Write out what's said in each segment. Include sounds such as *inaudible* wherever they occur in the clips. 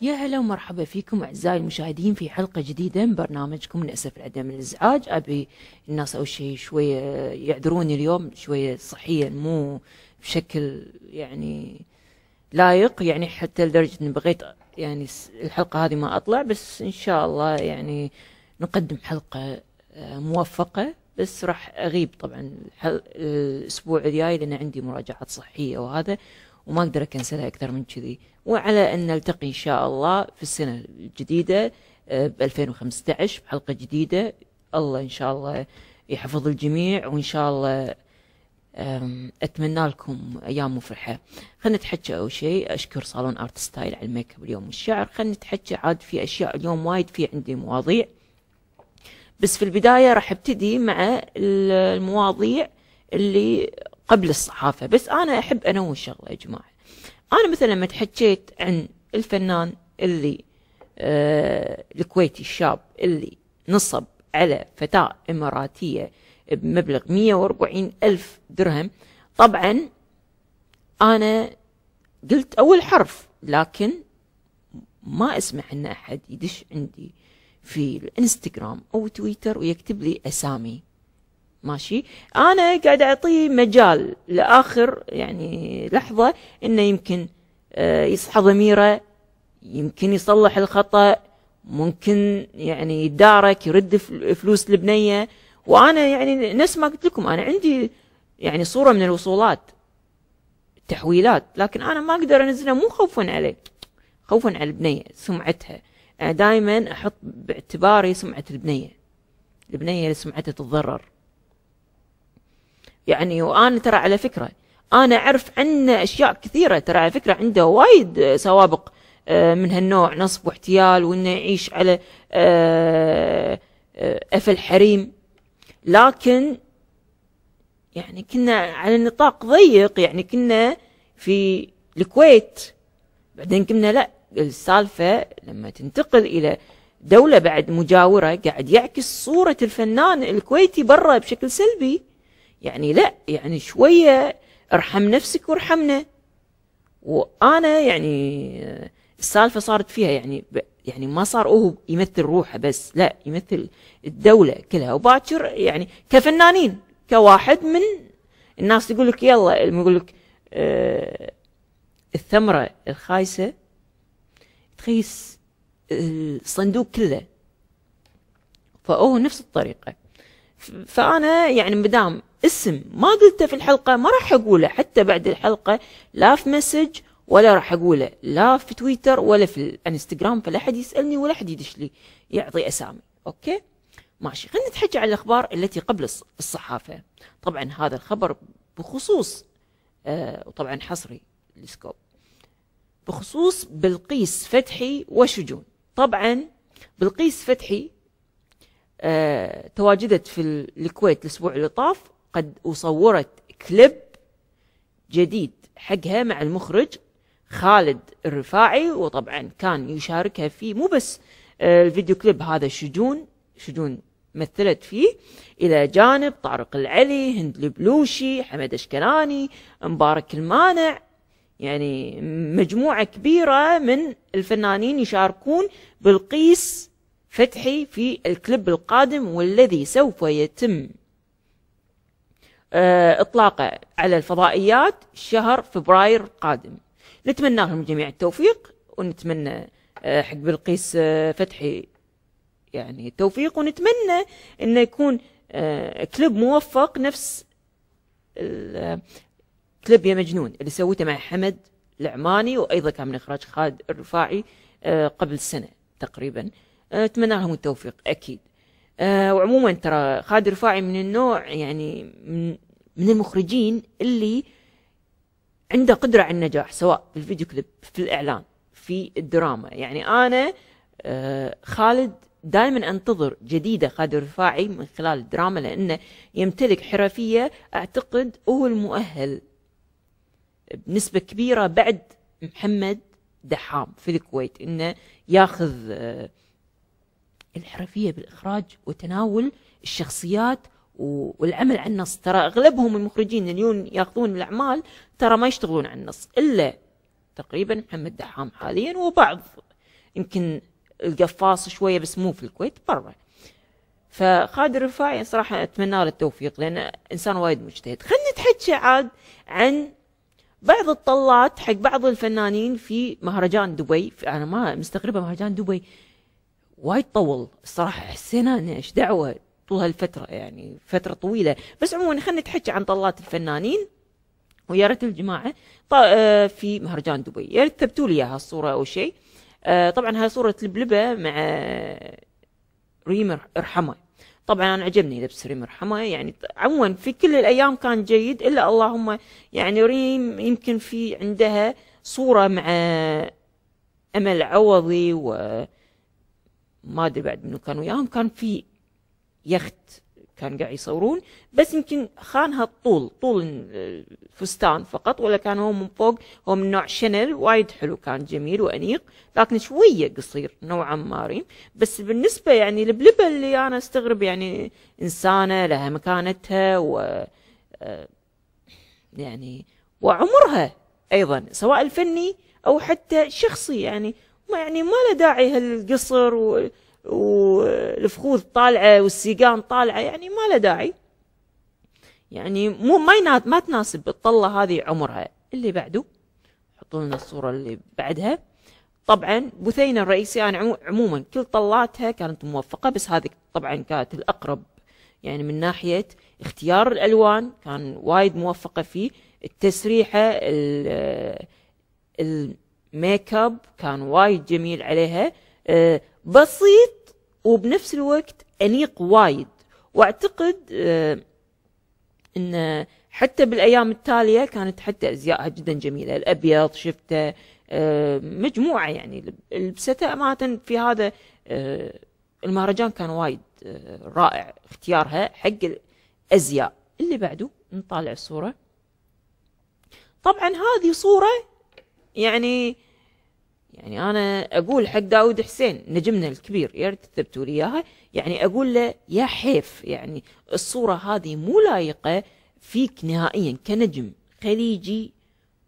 يا هلا ومرحبا فيكم اعزائي المشاهدين في حلقه جديده من برنامجكم للاسف العدم الازعاج ابي الناس اول شيء شويه يعذروني اليوم شويه صحيا مو بشكل يعني لايق يعني حتى لدرجه اني بغيت يعني الحلقه هذه ما اطلع بس ان شاء الله يعني نقدم حلقه آه، موفقه بس راح اغيب طبعا الاسبوع الجاي لان عندي مراجعات صحيه وهذا وما اقدر اكنسلها اكثر من كذي وعلى ان نلتقي ان شاء الله في السنه الجديده آه، ب 2015 بحلقه جديده الله ان شاء الله يحفظ الجميع وان شاء الله اتمنى لكم ايام مفرحه خلينا نتحكى اول شيء اشكر صالون ارت ستايل على الميك اب اليوم والشعر خلينا نتحكى عاد في اشياء اليوم وايد في عندي مواضيع بس في البدايه راح ابتدي مع المواضيع اللي قبل الصحافة بس أنا أحب أنوه شغلة يا جماعة أنا مثلا لما تحكيت عن الفنان اللي آه الكويتي الشاب اللي نصب على فتاة إماراتية بمبلغ 140 ألف درهم طبعا أنا قلت أول حرف لكن ما أسمع أن أحد يدش عندي في الانستغرام أو تويتر ويكتب لي أسامي ماشي انا قاعد اعطيه مجال لاخر يعني لحظه انه يمكن آه، يصحى ضميره يمكن يصلح الخطا ممكن يعني يدارك يرد فلوس البنيه وانا يعني نفس ما قلت لكم انا عندي يعني صوره من الوصولات تحويلات لكن انا ما اقدر انزلها مو خوفا عليك خوفا على البنيه سمعتها دائما احط باعتباري سمعه البنيه البنيه اللي سمعتها تتضرر يعني وأنا ترى على فكرة أنا أعرف عنه أشياء كثيرة ترى على فكرة عنده وايد آه، سوابق آه، من هالنوع نصب واحتيال وإنه يعيش على آه، أفل حريم لكن يعني كنا على نطاق ضيق يعني كنا في الكويت بعدين قمنا لا السالفة لما تنتقل إلى دولة بعد مجاورة قاعد يعكس صورة الفنان الكويتي برا بشكل سلبي يعني لا يعني شوية ارحم نفسك وارحمنا وأنا يعني السالفة صارت فيها يعني يعني ما صار هو يمثل روحه بس لا يمثل الدولة كلها وباكر يعني كفنانين كواحد من الناس يقول لك يلا يقول لك آه الثمرة الخايسة تخيس آه، الصندوق كله فهو نفس الطريقة فأنا يعني مدام اسم ما قلته في الحلقة ما راح أقوله حتى بعد الحلقة لا في مسج ولا راح أقوله لا في تويتر ولا في الانستغرام فلا حد يسألني ولا حد يدش لي يعطي أسامي أوكي ماشي خلينا نتحكي على الأخبار التي قبل الصحافة طبعا هذا الخبر بخصوص آه وطبعا حصري لسكوب بخصوص بلقيس فتحي وشجون طبعا بلقيس فتحي آه، تواجدت في الكويت الأسبوع اللي طاف قد وصورت كليب جديد حقها مع المخرج خالد الرفاعي وطبعا كان يشاركها فيه مو بس آه، الفيديو كليب هذا شجون شجون مثلت فيه إلى جانب طارق العلي هند البلوشي حمد أشكناني مبارك المانع يعني مجموعة كبيرة من الفنانين يشاركون بالقيس فتحي في الكليب القادم والذي سوف يتم آه، إطلاقه على الفضائيات شهر فبراير القادم نتمنى لهم جميع التوفيق ونتمنى آه، حق بلقيس آه، فتحي يعني التوفيق ونتمنى انه يكون كليب موفق نفس كليب يا مجنون اللي سويته مع حمد العماني وايضا كان من اخراج خالد الرفاعي قبل سنه تقريبا أتمنى لهم التوفيق أكيد أه وعموما ترى خالد رفاعي من النوع يعني من, من المخرجين اللي عنده قدرة على النجاح سواء في الفيديو كليب في الإعلان في الدراما يعني أنا أه خالد دائما انتظر جديده خالد الرفاعي من خلال الدراما لانه يمتلك حرفيه اعتقد هو المؤهل بنسبه كبيره بعد محمد دحام في الكويت انه ياخذ آه، الحرفيه بالاخراج وتناول الشخصيات والعمل على النص ترى اغلبهم المخرجين اللي ياخذون الاعمال ترى ما يشتغلون على النص الا تقريبا محمد دحام حاليا وبعض يمكن القفاص شويه بس مو في الكويت برا فخالد الرفاعي صراحه اتمنى له التوفيق لانه انسان وايد مجتهد خلينا نتحكي عاد عن بعض الطلات حق بعض الفنانين في مهرجان دبي انا ما مستغربه مهرجان دبي وايد طول الصراحه حسينا انه ايش دعوه طول هالفتره يعني فتره طويله بس عموما خلينا نتحكي عن طلات الفنانين ويا ريت الجماعه آه، في مهرجان دبي يا ريت ثبتوا لي اياها الصوره او شيء آه، طبعا هاي صوره لبلبه مع ريم ارحمه طبعا انا عجبني لبس ريم ارحمه يعني عموما في كل الايام كان جيد الا اللهم يعني ريم يمكن في عندها صوره مع امل عوضي و ما ادري بعد منو كان وياهم كان في يخت كان قاعد يصورون بس يمكن خانها الطول طول الفستان آه، فقط ولا كان هو من فوق هو من نوع شنل وايد حلو كان جميل وأنيق لكن شوية قصير نوعا ما ريم بس بالنسبة يعني لبلبة اللي أنا استغرب يعني إنسانة لها مكانتها و آه، يعني وعمرها أيضا سواء الفني أو حتى شخصي يعني ما يعني ما له داعي هالقصر و... والفخوذ طالعه والسيقان طالعه يعني ما له داعي يعني مو ما ما تناسب الطله هذه عمرها اللي بعده حطوا لنا الصوره اللي بعدها طبعا بثينه الرئيسي انا عموما كل طلاتها كانت موفقه بس هذه طبعا كانت الاقرب يعني من ناحيه اختيار الالوان كان وايد موفقه فيه التسريحه ال ال ميك اب كان وايد جميل عليها آه، بسيط وبنفس الوقت انيق وايد واعتقد آه، ان حتى بالايام التاليه كانت حتى ازيائها جدا جميله الابيض شفته آه، مجموعه يعني لبسته امانه في هذا المهرجان كان وايد رائع اختيارها حق الازياء اللي بعده نطالع الصوره طبعا هذه صوره يعني يعني انا اقول حق داود حسين نجمنا الكبير يا ريت تثبتوا لي اياها يعني اقول له يا حيف يعني الصوره هذه مو لايقه فيك نهائيا كنجم خليجي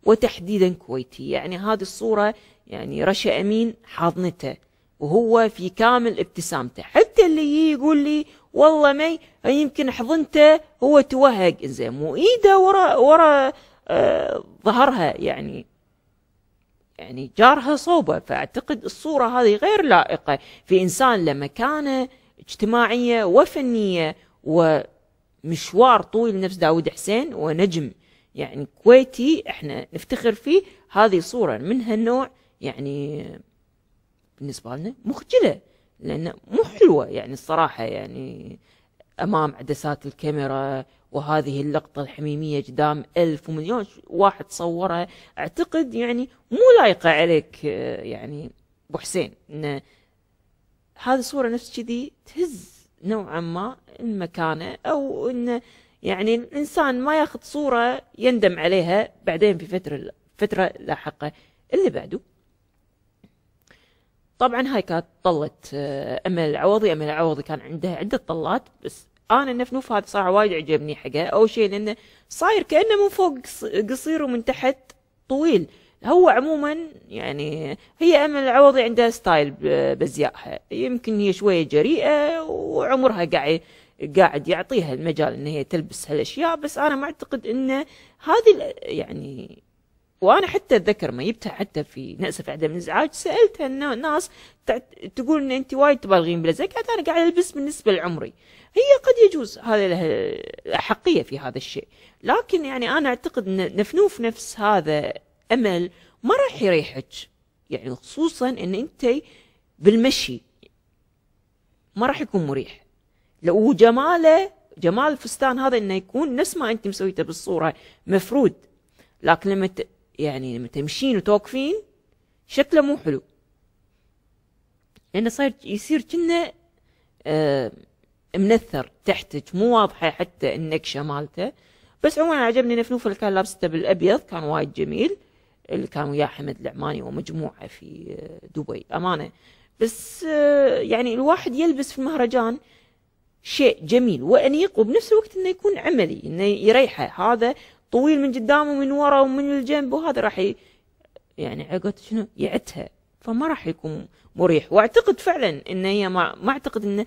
وتحديدا كويتي يعني هذه الصوره يعني رشا امين حاضنته وهو في كامل ابتسامته حتى اللي يقول لي والله مي يمكن حضنته هو توهق زين مو ايده ورا ورا آه، ظهرها يعني يعني جارها صوبه فاعتقد الصوره هذه غير لائقه في انسان لمكانه اجتماعيه وفنيه ومشوار طويل نفس داود حسين ونجم يعني كويتي احنا نفتخر فيه هذه صوره من هالنوع يعني بالنسبه لنا مخجله لان مو حلوه يعني الصراحه يعني امام عدسات الكاميرا وهذه اللقطة الحميمية قدام ألف ومليون واحد صورها أعتقد يعني مو لايقة عليك آه، يعني أبو حسين إن هذه صورة نفس كذي تهز نوعا ما المكانة أو إنه يعني الإنسان ما ياخذ صورة يندم عليها بعدين في فترة فترة لاحقة اللي بعده طبعا هاي كانت طلة آه، أمل العوضي أمل العوضي كان عندها عدة طلات بس انا النفنوف هذا صراحه وايد عجبني حقه اول شيء لانه صاير كانه من فوق قصير ومن تحت طويل هو عموما يعني هي امل العوضي عندها ستايل بازيائها يمكن هي شويه جريئه وعمرها قاعد قاعد يعطيها المجال ان هي تلبس هالاشياء بس انا ما اعتقد ان هذه يعني وانا حتى اتذكر ما جبتها حتى في نأسف عدم الازعاج سالتها انه الناس تقول ان انت وايد تبالغين بالازياء قالت انا قاعد البس بالنسبه لعمري هي قد يجوز هذا لها احقيه في هذا الشيء لكن يعني انا اعتقد ان نفنوف نفس هذا امل ما راح يريحك يعني خصوصا ان انت بالمشي ما راح يكون مريح لو جماله جمال الفستان هذا انه يكون نفس ما انت مسويته بالصوره مفرود لكن لما يعني لما تمشين وتوقفين شكله مو حلو لأنه صاير يصير كنا آه منثر تحتك مو واضحة حتى النكشة مالته بس عموما عجبني نفنوف اللي كان لابسته بالأبيض كان وايد جميل اللي كان وياه حمد العماني ومجموعة في آه، دبي أمانة بس آه، يعني الواحد يلبس في المهرجان شيء جميل وأنيق وبنفس الوقت أنه يكون عملي أنه يريحه هذا طويل من قدام ومن ورا ومن الجنب وهذا راح يعني عقد شنو يعتها فما راح يكون مريح واعتقد فعلا ان هي ما, ما اعتقد انه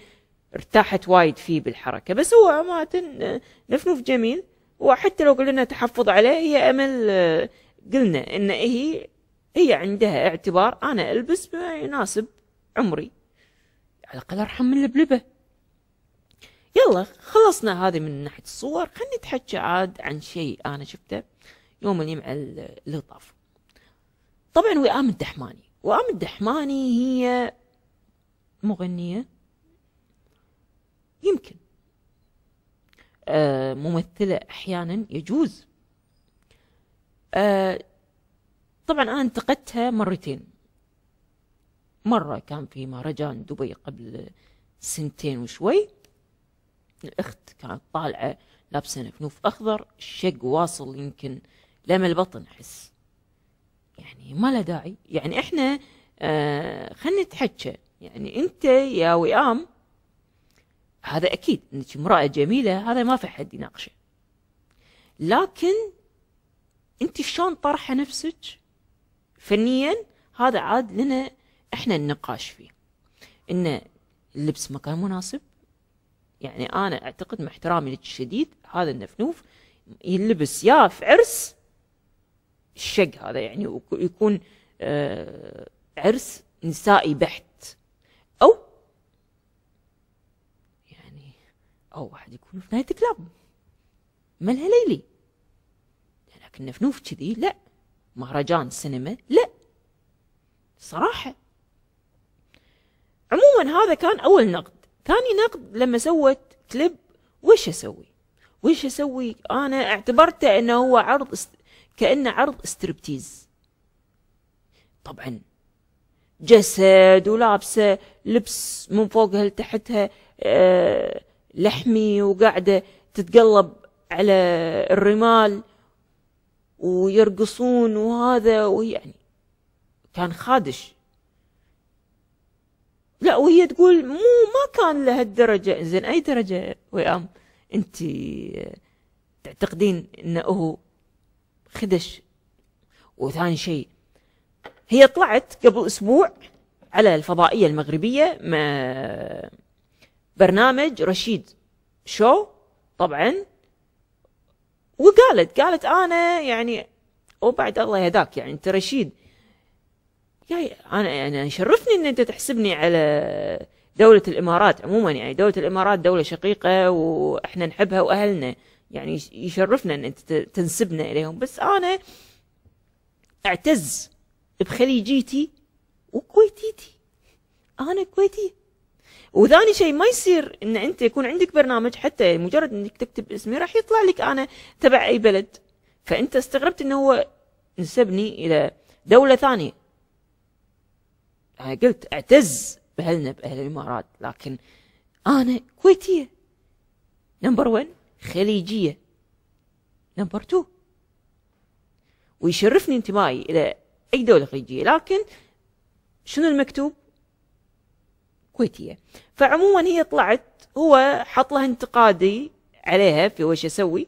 ارتاحت وايد فيه بالحركه بس هو امانه نفنوف جميل وحتى لو قلنا تحفظ عليه هي امل قلنا ان هي هي عندها اعتبار انا البس ما يناسب عمري على الاقل ارحم من اللبلبه يلا خلصنا هذه من ناحية الصور خلني تحكي عاد عن شيء أنا شفته يوم الجمعة اللي طاف طبعا وئام الدحماني وئام الدحماني هي مغنية يمكن آه ممثلة أحيانا يجوز آه طبعا أنا انتقدتها مرتين مرة كان في مهرجان دبي قبل سنتين وشوي الأخت كانت طالعة لابسة نفنوف أخضر الشق واصل يمكن لما البطن أحس يعني ما له داعي يعني إحنا آه خلينا نتحكى يعني أنت يا وئام هذا أكيد أنك امرأة جميلة هذا ما في حد يناقشه لكن أنت شلون طرحة نفسك فنيا هذا عاد لنا إحنا النقاش فيه أن اللبس مكان مناسب يعني انا اعتقد مع احترامي الشديد هذا النفنوف يلبس يا في عرس الشق هذا يعني يكون آه، عرس نسائي بحت او يعني او واحد يكون في نايت كلاب ملها ليلي لكن نفنوف كذي لا مهرجان سينما لا صراحة عموما هذا كان أول نقد ثاني نقد لما سوت كليب وش اسوي وش اسوي انا اعتبرته انه هو عرض است... كانه عرض استربتيز طبعا جسد ولابسه لبس من فوقها لتحتها آه، لحمي وقاعده تتقلب على الرمال ويرقصون وهذا ويعني كان خادش لا وهي تقول مو ما كان لهالدرجة زين أي درجة ويام أنت تعتقدين أنه هو خدش وثاني شيء هي طلعت قبل أسبوع على الفضائية المغربية مع برنامج رشيد شو طبعا وقالت قالت أنا يعني وبعد الله يهداك يعني أنت رشيد ياي انا يعني يشرفني ان انت تحسبني على دولة الامارات عموما يعني دولة الامارات دولة شقيقة واحنا نحبها واهلنا يعني يشرفنا ان انت تنسبنا اليهم بس انا اعتز بخليجيتي وكويتيتي انا كويتي وثاني شيء ما يصير ان انت يكون عندك برنامج حتى مجرد انك تكتب اسمي راح يطلع لك انا تبع اي بلد فانت استغربت انه هو نسبني الى دولة ثانية أنا آه، قلت أعتز بأهلنا بأهل الإمارات لكن أنا كويتية نمبر 1 خليجية نمبر 2 ويشرفني انتمائي إلى أي دولة خليجية لكن شنو المكتوب كويتية فعموما هي طلعت هو حط لها انتقادي عليها في وش أسوي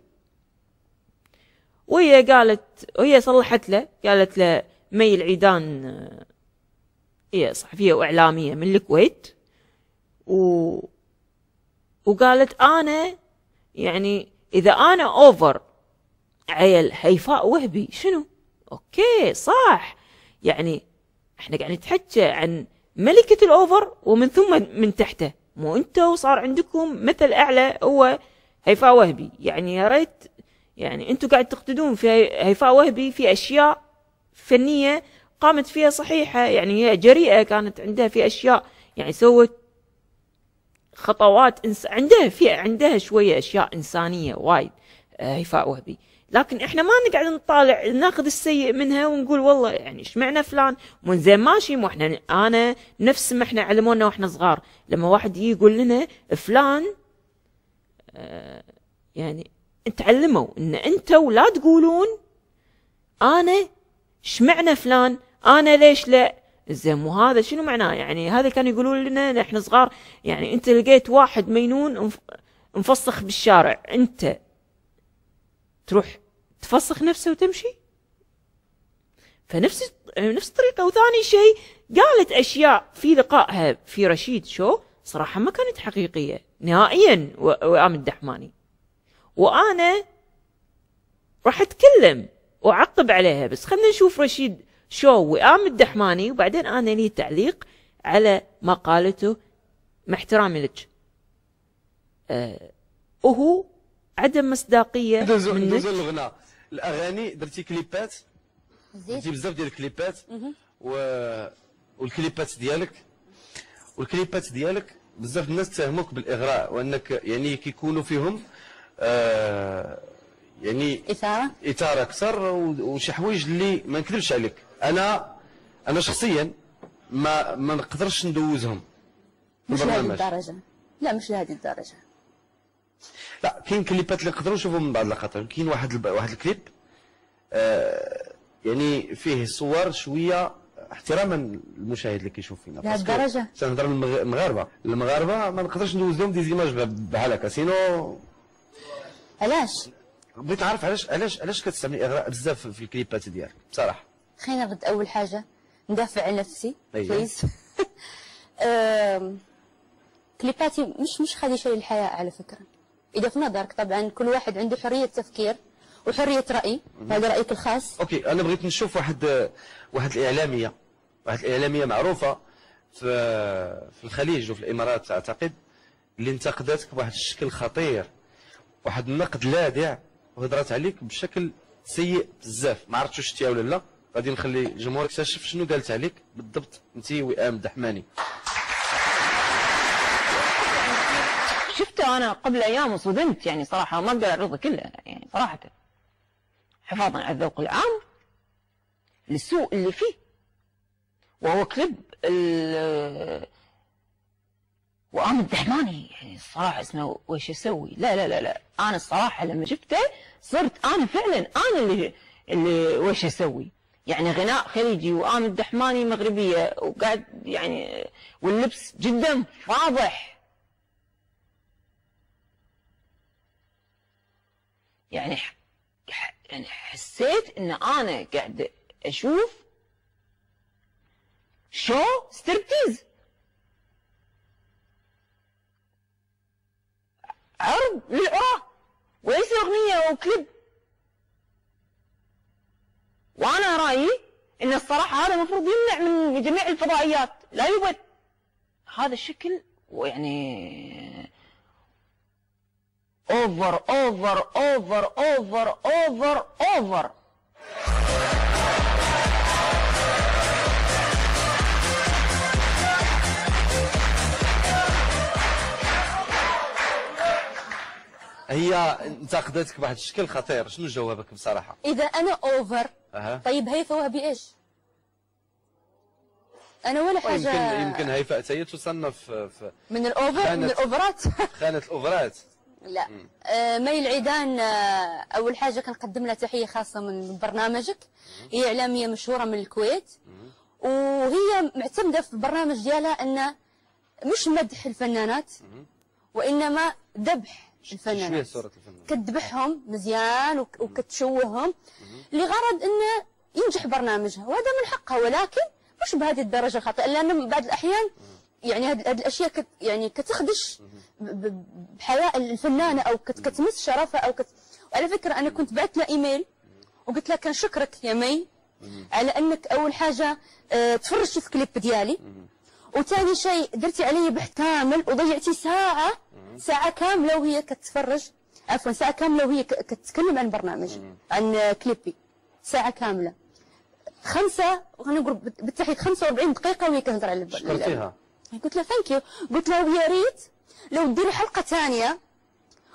وهي قالت وهي صلحت له قالت له مي العيدان هي إيه، صحفية وإعلامية من الكويت و... وقالت أنا يعني إذا أنا أوفر عيل هيفاء وهبي شنو؟ أوكي صح يعني احنا قاعدين نتحكى عن ملكة الأوفر ومن ثم من تحته مو انتوا صار عندكم مثل أعلى هو هيفاء وهبي يعني يا ريت يعني انتوا قاعد تقتدون في هيفاء وهبي في أشياء فنية قامت فيها صحيحة يعني هي جريئة كانت عندها في أشياء يعني سوت خطوات إنس... عندها في عندها شوية أشياء إنسانية وايد آه، هيفاء وهبي لكن احنا ما نقعد نطالع ناخذ السيء منها ونقول والله يعني ايش معنى فلان من زين ماشي مو احنا انا نفس ما احنا علمونا واحنا صغار لما واحد يجي يقول لنا فلان آه، يعني تعلموا ان انتوا لا تقولون انا ايش معنى فلان انا ليش لا زين مو هذا شنو معناه يعني هذا كانوا يقولون لنا نحن صغار يعني انت لقيت واحد مينون مفسخ بالشارع انت تروح تفسخ نفسه وتمشي فنفس نفس الطريقة وثاني شيء قالت أشياء في لقائها في رشيد شو صراحة ما كانت حقيقية نهائيا وآمن الدحماني وأنا راح أتكلم وأعقب عليها بس خلنا نشوف رشيد شو وئام آه، الدحماني وبعدين أنا آه، لي تعليق على ما قالته مع احترامي لك أه وهو عدم مصداقية منك دوزو الغناء الأغاني درتي كليبات درتي بزاف ديال الكليبات و... والكليبات ديالك والكليبات ديالك بزاف الناس تهموك بالإغراء وأنك يعني كيكونوا فيهم آه يعني إثارة إثارة أكثر وشي حوايج اللي ما نكذبش عليك انا انا شخصيا ما ما نقدرش ندوزهم مش لهذه الدرجه لا مش لهذه الدرجه لا كاين كليبات اللي نقدروا نشوفهم من بعض الخاطر كاين واحد الب... واحد الكليب آه يعني فيه صور شويه احتراما للمشاهد اللي كيشوف فينا لهذه الدرجه تنهضر المغاربه المغاربه ما نقدرش ندوز لهم دي زيماج بحال هكا سينو علاش بغيت نعرف علاش علاش علاش كتستعملي اغراء بزاف في الكليبات ديالك بصراحه خلينا نرد اول حاجه ندافع عن نفسي بليز أيوة. *laughs* كليباتي مش مش شيء للحياه على فكره اذا في نظرك طبعا كل واحد عنده حريه تفكير وحريه راي هذا رايك الخاص اوكي انا بغيت نشوف واحد واحد الاعلاميه واحد الاعلاميه معروفه في في الخليج وفي الامارات اعتقد اللي انتقدتك بواحد الشكل خطير واحد النقد لاذع وهضرات عليك بشكل سيء بزاف ما عرفتش شفتيها ولا لا غادي نخلي الجمهور يكتشف شنو قالت عليك بالضبط انت وئام الدحماني شفته انا قبل ايام وصدمت يعني صراحه ما اقدر اعرضه كله يعني صراحه حفاظا على الذوق العام للسوء اللي فيه وهو كليب وام الدحماني يعني الصراحة اسمه وش اسوي؟ لا لا لا لا أنا الصراحة لما شفته صرت أنا فعلا أنا اللي اللي وش اسوي؟ يعني غناء خليجي وآم الدحماني مغربية وقاعد يعني واللبس جدا فاضح يعني يعني حسيت ان انا قاعد اشوف شو ستربتيز عرض للقراء وليس اغنيه وكليب وأنا رأيي أن الصراحة هذا المفروض يمنع من جميع الفضائيات لا يوجد هذا الشكل ويعني اوفر اوفر اوفر اوفر اوفر اوفر هي انتقدتك بواحد الشكل خطير شنو جوابك بصراحه اذا انا اوفر أه. طيب هيفاء وهبي ايش انا ولا حاجه يمكن يمكن هيفاء حتى هي تصنف في من الاوفر من الاوفرات خانه الاوفرات *laughs* لا آه مي عيدان آه اول حاجه كنقدم لها تحيه خاصه من برنامجك هي اعلاميه مشهوره من الكويت مم. وهي معتمده في البرنامج ديالها ان مش مدح الفنانات مم. وانما ذبح الفنانات شوية صورة الفنانات كتذبحهم مزيان وكتشوههم لغرض انه ينجح برنامجها وهذا من حقها ولكن مش بهذه الدرجه الخاطئه لان بعض الاحيان يعني هذه الاشياء كت يعني كتخدش بحياه الفنانه او كت كتمس شرفها او كت وعلى فكره انا كنت بعثت لها ايميل وقلت لها كان شكرك يا مي على انك اول حاجه آه، تفرجتي في كليب ديالي وثاني شيء درتي علي بحث كامل وضيعتي ساعه ساعة كاملة وهي كتتفرج عفوا ساعة كاملة وهي كتتكلم عن برنامج عن كليبي ساعة كاملة خمسة غنقول بالتحديد 45 دقيقة وهي كتهضر على شكرتيها قلت لها ثانك يو قلت لها يا ريت لو ديري حلقة ثانية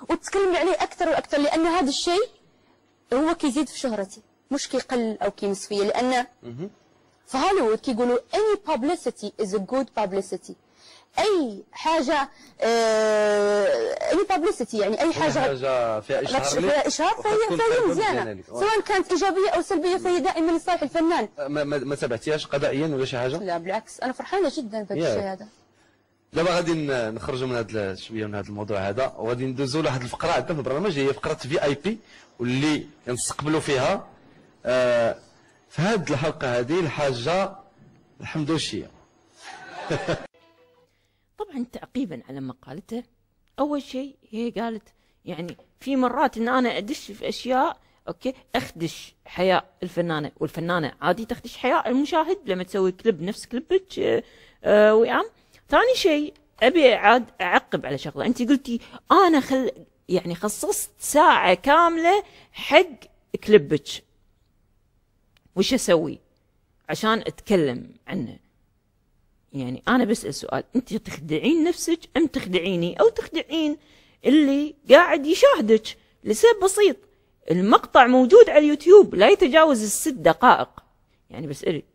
وتتكلمي عليه أكثر وأكثر لأن هذا الشيء هو كيزيد في شهرتي مش كيقل أو كيمس فيا لأن في هوليوود كيقولوا any publicity is a good publicity اي حاجه آه، اي بابليستي يعني اي حاجه, حاجة فيها اشهار فيها اشهار فهي فهي مزيانه سواء كانت ايجابيه او سلبيه فهي دائما لصالح الفنان ما, ما تابعتيهاش قضائيا ولا شي حاجه لا بالعكس انا فرحانه جدا بهذا الشيء هذا دابا غادي نخرجوا من هذا شويه من هذا الموضوع هذا وغادي ندوزوا لواحد الفقره عندنا في البرنامج هي فقره في اي بي واللي نستقبلوا فيها آه في هذه الحلقه هذه الحاجه الحمدوشيه *laughs* طبعا تعقيبا على ما قالته اول شيء هي قالت يعني في مرات ان انا ادش في اشياء اوكي اخدش حياء الفنانه والفنانه عادي تخدش حياء المشاهد لما تسوي كليب نفس كليبك آه، آه، ويام ثاني شيء ابي عاد اعقب على شغله انت قلتي انا خل يعني خصصت ساعه كامله حق كليبك وش اسوي عشان اتكلم عنه يعني أنا بسأل سؤال أنت تخدعين نفسك أم تخدعيني أو تخدعين اللي قاعد يشاهدك لسبب بسيط المقطع موجود على اليوتيوب لا يتجاوز الست دقائق يعني بسألك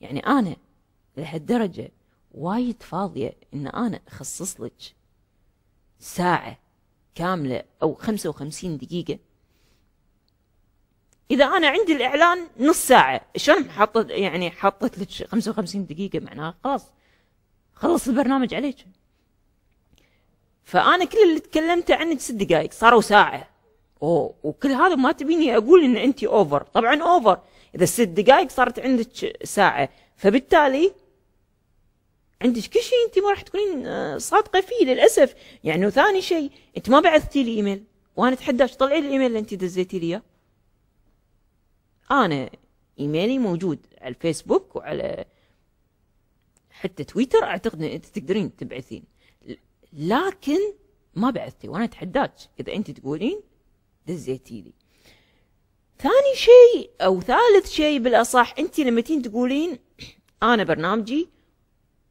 يعني أنا لهالدرجة وايد فاضية إن أنا أخصص لك ساعة كاملة أو 55 دقيقة إذا أنا عندي الإعلان نص ساعة شلون حطت يعني حطت لك 55 دقيقة معناها خلاص خلص البرنامج عليك فانا كل اللي تكلمته عنك ست دقائق صاروا ساعه أوه. وكل هذا ما تبيني اقول ان انت اوفر طبعا اوفر اذا ست دقائق صارت عندك ساعه فبالتالي عندك كل شيء انت ما راح تكونين آه، صادقه فيه للاسف يعني وثاني شيء انت ما بعثتي لي ايميل وانا اتحداك طلعي لي الايميل اللي انت دزيتي لي اياه انا ايميلي موجود على الفيسبوك وعلى حتى تويتر اعتقد ان انت تقدرين تبعثين لكن ما بعثتي وانا اتحداك اذا انت تقولين دزيتي لي ثاني شيء او ثالث شيء بالاصح انت لما تين تقولين *clears throat* انا برنامجي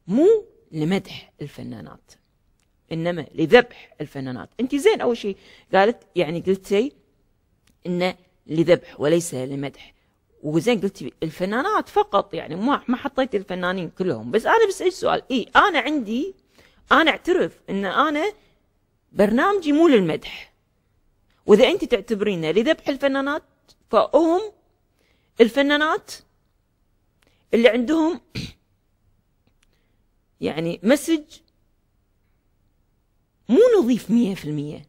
مو لمدح الفنانات انما لذبح الفنانات انت زين اول شيء قالت يعني قلتي انه لذبح وليس لمدح وزين قلت الفنانات فقط يعني ما ما حطيت الفنانين كلهم بس انا بسال سؤال اي انا عندي انا اعترف ان انا برنامجي مو للمدح واذا انت تعتبرينه لذبح الفنانات فهم الفنانات اللي عندهم *coughs* يعني مسج مو نظيف مية في المية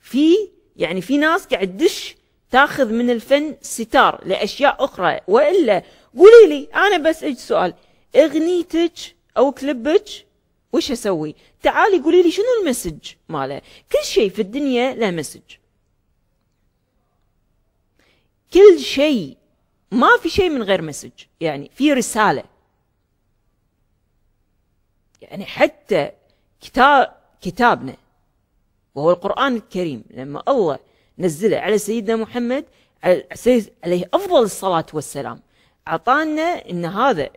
في يعني في ناس قاعد تدش تاخذ من الفن ستار لاشياء اخرى والا قولي لي انا بس اج سؤال اغنيتك او كلبك وش اسوي تعالي قولي لي شنو المسج ماله كل شيء في الدنيا له مسج كل شيء ما في شيء من غير مسج يعني في رساله يعني حتى كتاب كتابنا وهو القرآن الكريم لما الله نزله على سيدنا محمد عليه أفضل الصلاة والسلام أعطانا أن هذا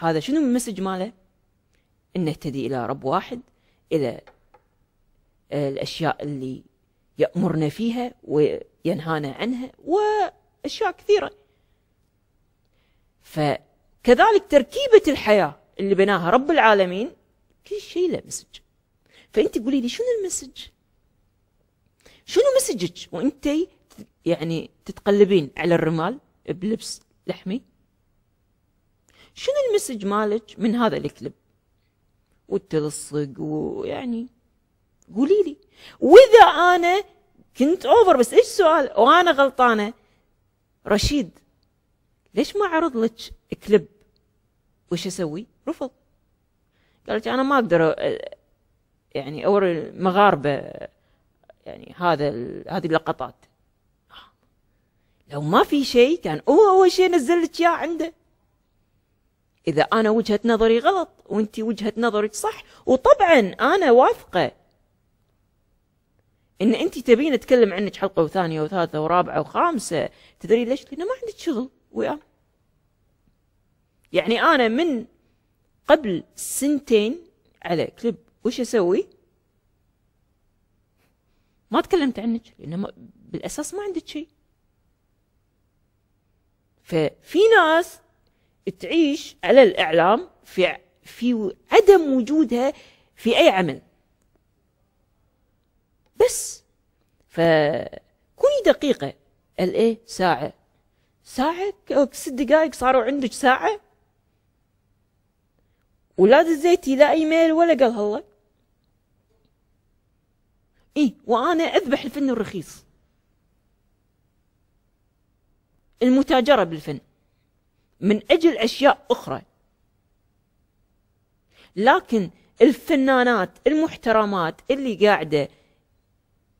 هذا شنو المسج ماله أن نهتدي إلى رب واحد إلى آه، الأشياء اللي يأمرنا فيها وينهانا عنها وأشياء كثيرة فكذلك تركيبة الحياة اللي بناها رب العالمين كل شيء له مسج فأنت قولي لي شنو المسج شنو مسجك وانتي يعني تتقلبين على الرمال بلبس لحمي شنو المسج مالك من هذا الكلب وتلصق ويعني قولي لي واذا انا كنت اوفر بس ايش سؤال وانا غلطانه رشيد ليش ما عرض لك كلب وش اسوي رفض قالت انا ما اقدر يعني اوري المغاربه يعني هذا هذه اللقطات لو ما في شيء كان هو اول شيء نزل لك اياه عنده اذا انا وجهه نظري غلط وانت وجهه نظرك صح وطبعا انا واثقه ان انت تبين اتكلم عنك حلقه وثانيه وثالثه ورابعه وخامسه تدري ليش؟ لان ما عندك شغل وياه يعني انا من قبل سنتين على كليب وش اسوي؟ ما تكلمت عنك لان ما بالأساس ما عندك شيء ففي ناس تعيش على الإعلام في في عدم وجودها في أي عمل بس فكوني دقيقة الإيه ساعة ساعة ست دقائق صاروا عندك ساعة ولا دزيتي لا ايميل ولا قال الله اي وأنا أذبح الفن الرخيص المتاجرة بالفن من أجل أشياء أخرى لكن الفنانات المحترمات اللي قاعدة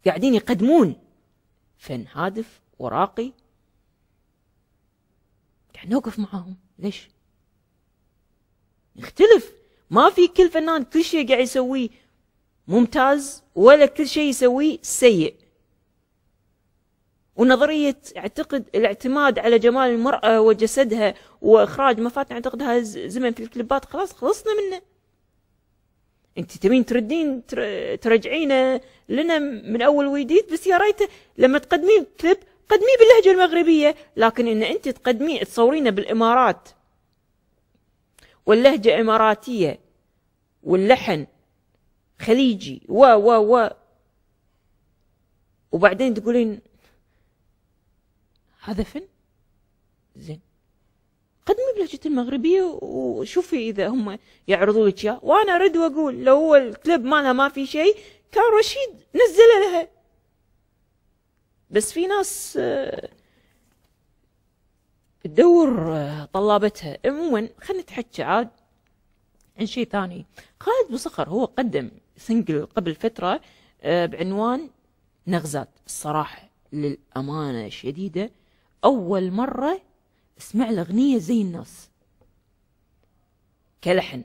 قاعدين يقدمون فن هادف وراقي قاعد نوقف معاهم ليش نختلف ما في كل فنان كل شيء قاعد يسويه ممتاز ولا كل شيء يسويه سيء ونظرية اعتقد الاعتماد على جمال المرأة وجسدها وإخراج مفاتن اعتقد هذا زمن في الكليبات خلاص خلصنا منه انت تبين تردين ترجعينه لنا من اول وجديد بس يا ريته لما تقدمين كليب قدميه باللهجه المغربيه لكن ان انت تقدميه تصورينه بالامارات واللهجه اماراتيه واللحن خليجي و و و وبعدين تقولين هذا فن زين قدمي بلهجة المغربية وشوفي إذا هم يعرضوا لك إياه وأنا أرد وأقول لو هو الكليب مالها ما في شيء كان رشيد نزل لها بس في ناس آه، تدور آه، طلابتها عموما خلينا نتحكى عاد عن شيء ثاني خالد بصخر هو قدم سنجل قبل فترة آه، بعنوان نغزات الصراحة للأمانة الشديدة أول مرة اسمع الأغنية زي الناس كلحن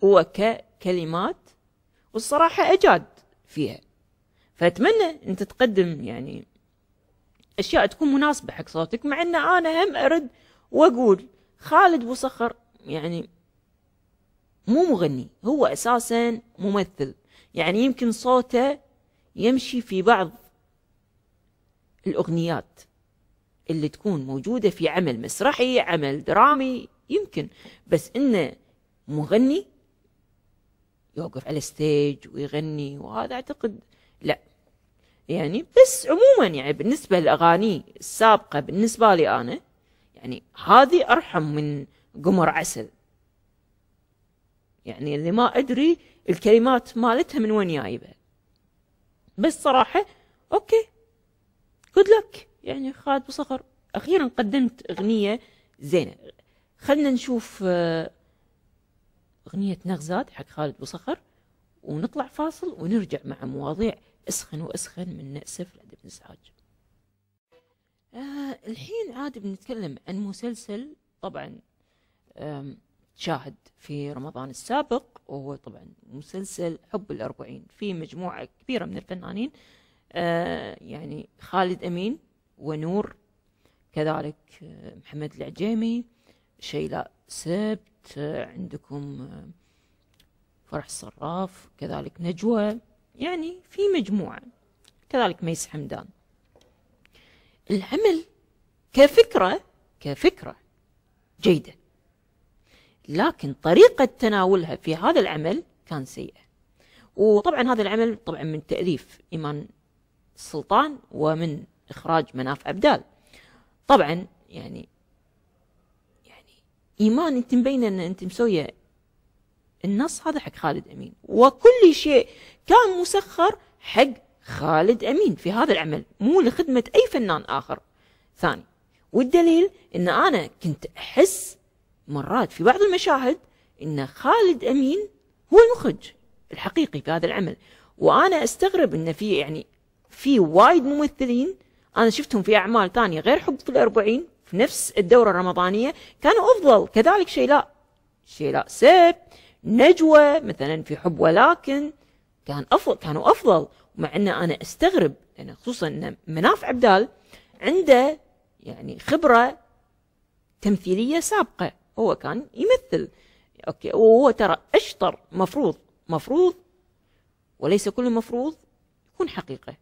وككلمات والصراحة أجاد فيها فأتمنى أنت تقدم يعني أشياء تكون مناسبة حق صوتك مع أن أنا هم أرد وأقول خالد بوصخر يعني مو مغني هو أساسا ممثل يعني يمكن صوته يمشي في بعض الأغنيات اللي تكون موجودة في عمل مسرحي عمل درامي يمكن بس إنه مغني يوقف على ستيج ويغني وهذا أعتقد لا يعني بس عموما يعني بالنسبة للأغاني السابقة بالنسبة لي أنا يعني هذه أرحم من قمر عسل يعني اللي ما أدري الكلمات مالتها من وين جايبة بس صراحة أوكي جود لك يعني خالد بصخر أخيرا قدمت أغنية زينة خلنا نشوف آه، أغنية نغزات حق خالد بصخر ونطلع فاصل ونرجع مع مواضيع اسخن واسخن من نأسف لعد الازعاج آه الحين عاد بنتكلم عن مسلسل طبعا شاهد في رمضان السابق وهو طبعا مسلسل حب الأربعين في مجموعة كبيرة من الفنانين آه يعني خالد أمين ونور كذلك آه، محمد العجيمي شيلاء سبت آه، عندكم آه، فرح الصراف كذلك نجوى يعني في مجموعة كذلك ميس حمدان العمل كفكرة كفكرة جيدة لكن طريقة تناولها في هذا العمل كان سيئة وطبعا هذا العمل طبعا من تأليف إيمان السلطان ومن إخراج مناف أبدال طبعا يعني يعني إيمان أنت مبينة أن أنت مسوية النص هذا حق خالد أمين وكل شيء كان مسخر حق خالد أمين في هذا العمل مو لخدمة أي فنان آخر ثاني والدليل أن أنا كنت أحس مرات في بعض المشاهد ان خالد امين هو المخرج الحقيقي في هذا العمل وانا استغرب ان في يعني في وايد ممثلين انا شفتهم في اعمال ثانيه غير حب في الأربعين في نفس الدوره الرمضانيه كانوا افضل كذلك شيلاء شيلاء سيب نجوى مثلا في حب ولكن كان افضل كانوا افضل مع ان انا استغرب يعني خصوصا ان مناف عبدال عنده يعني خبره تمثيليه سابقه هو كان يمثل اوكي وهو ترى اشطر مفروض مفروض وليس كل مفروض يكون حقيقه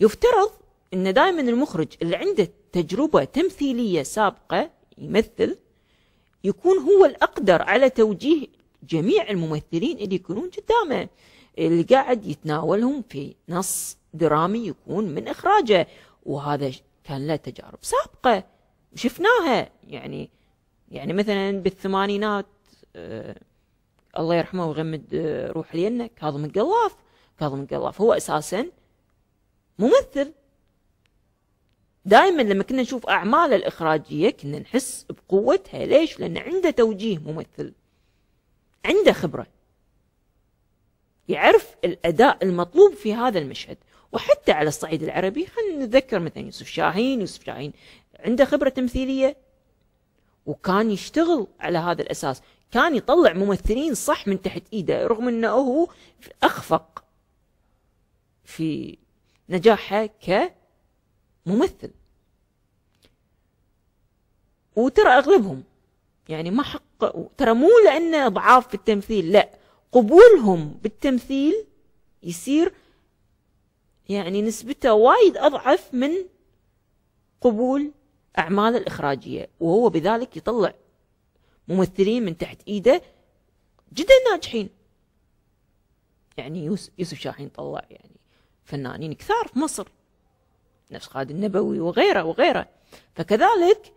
يفترض ان دائما المخرج اللي عنده تجربه تمثيليه سابقه يمثل يكون هو الاقدر على توجيه جميع الممثلين اللي يكونون قدامه اللي قاعد يتناولهم في نص درامي يكون من اخراجه وهذا كان له تجارب سابقه شفناها يعني يعني مثلا بالثمانينات آه الله يرحمه ويغمد آه، روح لينا كاظم القلاف كاظم القلاف هو اساسا ممثل دائما لما كنا نشوف اعماله الاخراجيه كنا نحس بقوتها ليش لان عنده توجيه ممثل عنده خبره يعرف الاداء المطلوب في هذا المشهد وحتى على الصعيد العربي خلينا نتذكر مثلا يوسف شاهين يوسف شاهين عنده خبرة تمثيلية وكان يشتغل على هذا الأساس كان يطلع ممثلين صح من تحت إيده رغم أنه هو أخفق في نجاحه كممثل وترى أغلبهم يعني ما حق ترى مو لأنه ضعاف في التمثيل لا قبولهم بالتمثيل يصير يعني نسبته وايد أضعف من قبول أعماله الإخراجية وهو بذلك يطلع ممثلين من تحت إيده جدا ناجحين يعني يوسف شاهين طلع يعني فنانين كثار في مصر نفس خالد النبوي وغيره وغيره فكذلك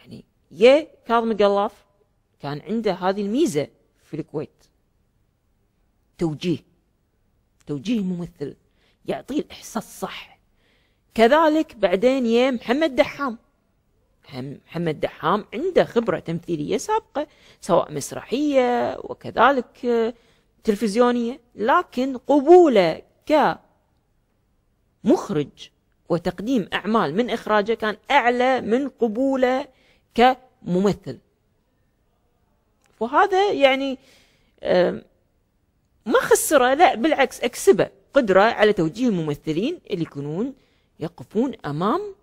يعني يا كاظم القلاف كان عنده هذه الميزة في الكويت توجيه توجيه ممثل يعطيه الإحساس الصح كذلك بعدين يا محمد دحام محمد دحام عنده خبرة تمثيلية سابقة سواء مسرحية وكذلك تلفزيونية لكن قبوله كمخرج وتقديم أعمال من إخراجه كان أعلى من قبوله كممثل وهذا يعني ما خسره لا بالعكس أكسبه قدرة على توجيه الممثلين اللي يكونون يقفون أمام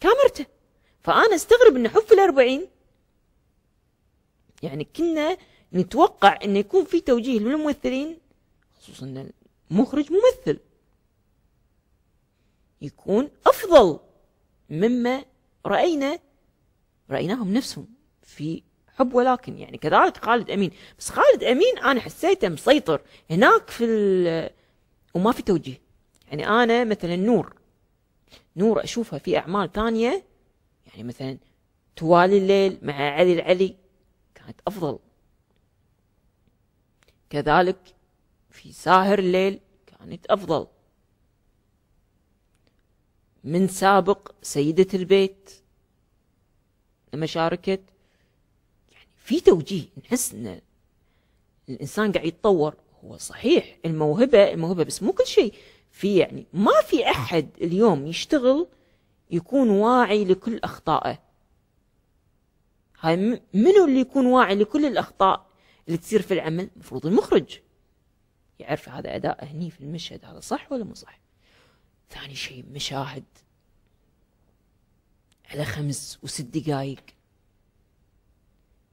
كاميرته فأنا استغرب أن حفل الأربعين يعني كنا نتوقع انه يكون في توجيه للممثلين خصوصا أن المخرج ممثل يكون أفضل مما رأينا رأيناهم نفسهم في حب ولكن يعني كذلك خالد أمين بس خالد أمين أنا حسيته مسيطر هناك في وما في توجيه يعني أنا مثلا نور نور أشوفها في أعمال ثانية يعني مثلا توالي الليل مع علي العلي كانت أفضل كذلك في ساهر الليل كانت أفضل من سابق سيدة البيت لما شاركت يعني في توجيه نحس ان الانسان قاعد يتطور هو صحيح الموهبه الموهبه بس مو كل شيء في يعني ما في أحد اليوم يشتغل يكون واعي لكل أخطائه هاي منو اللي يكون واعي لكل الأخطاء اللي تصير في العمل المفروض المخرج يعرف هذا أداء هني في المشهد هذا صح ولا مو صح ثاني شيء مشاهد على خمس وست دقايق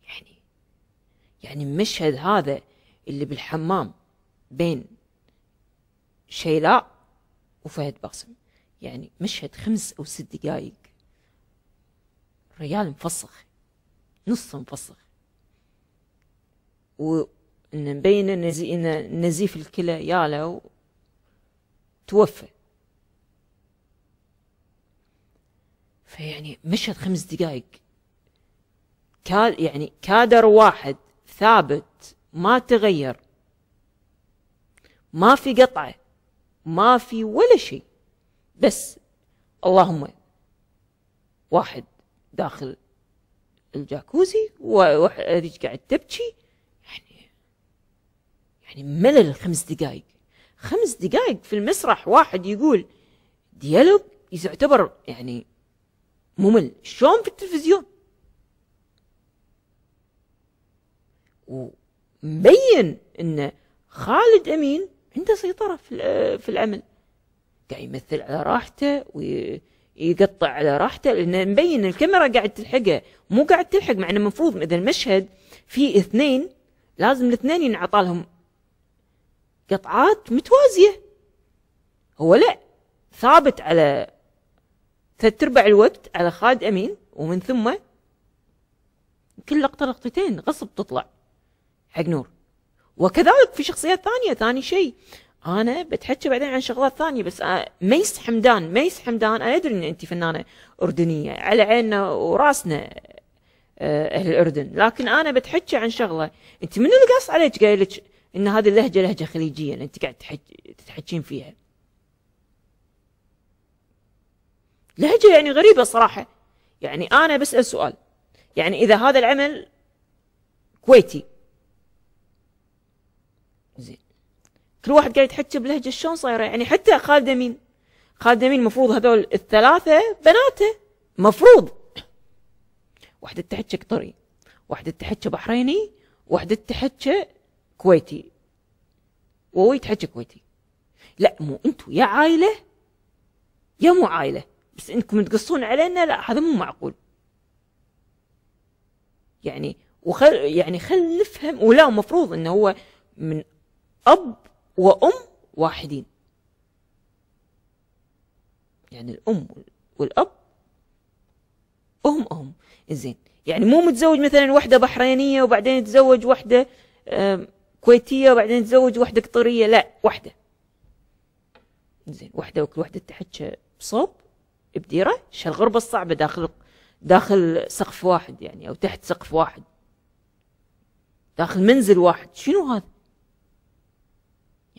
يعني يعني المشهد هذا اللي بالحمام بين شيلاء وفهد باسم يعني مشهد خمس أو ست دقايق ريال مفسخ نص مفسخ وإن مبينة نزي... نزيف الكلى يالا توفى فيعني مشهد خمس دقايق كاد يعني كادر واحد ثابت ما تغير ما في قطعه ما في ولا شيء بس اللهم واحد داخل الجاكوزي وريج قاعد تبكي يعني يعني ملل خمس دقائق خمس دقائق في المسرح واحد يقول ديالوج يعتبر يعني ممل شلون في التلفزيون ومبين ان خالد امين عنده سيطرة في العمل قاعد يمثل على راحته ويقطع على راحته لأن مبين الكاميرا قاعد تلحقه مو قاعد تلحق مع أنه المفروض إذا المشهد فيه اثنين لازم الاثنين ينعطى لهم قطعات متوازية هو لا ثابت على ثلاث ارباع الوقت على خالد امين ومن ثم كل لقطه لقطتين غصب تطلع حق نور وكذلك في شخصيات ثانية ثاني شيء انا بتحكي بعدين عن شغلات ثانيه بس آه، ميس حمدان ميس حمدان انا ادري ان انت فنانه اردنيه على عيننا وراسنا آه، اهل الاردن لكن انا بتحكي عن شغله انت منو اللي قاص عليك قايل لك ان هذه اللهجه لهجه خليجيه انت قاعد تتحكين فيها لهجه يعني غريبه صراحه يعني انا بسال سؤال يعني اذا هذا العمل كويتي كل واحد قاعد يتحكى بلهجه شلون صايره يعني حتى خالد امين خالد امين المفروض هذول الثلاثه بناته مفروض واحدة تحكي قطري واحدة تحكي بحريني واحدة تحكي كويتي وهو يتحكي كويتي لا مو انتو يا عائلة يا مو عائلة بس انكم تقصون علينا لا هذا مو معقول يعني وخل يعني خل نفهم ولا مفروض انه هو من اب وأم واحدين يعني الأم والأب أم أم زين يعني مو متزوج مثلا واحدة بحرينية وبعدين يتزوج واحدة كويتية وبعدين يتزوج واحدة قطرية لا واحدة زين واحدة وكل واحدة تحكي بصوب بديرة الغربة الصعبة داخل داخل سقف واحد يعني أو تحت سقف واحد داخل منزل واحد شنو هذا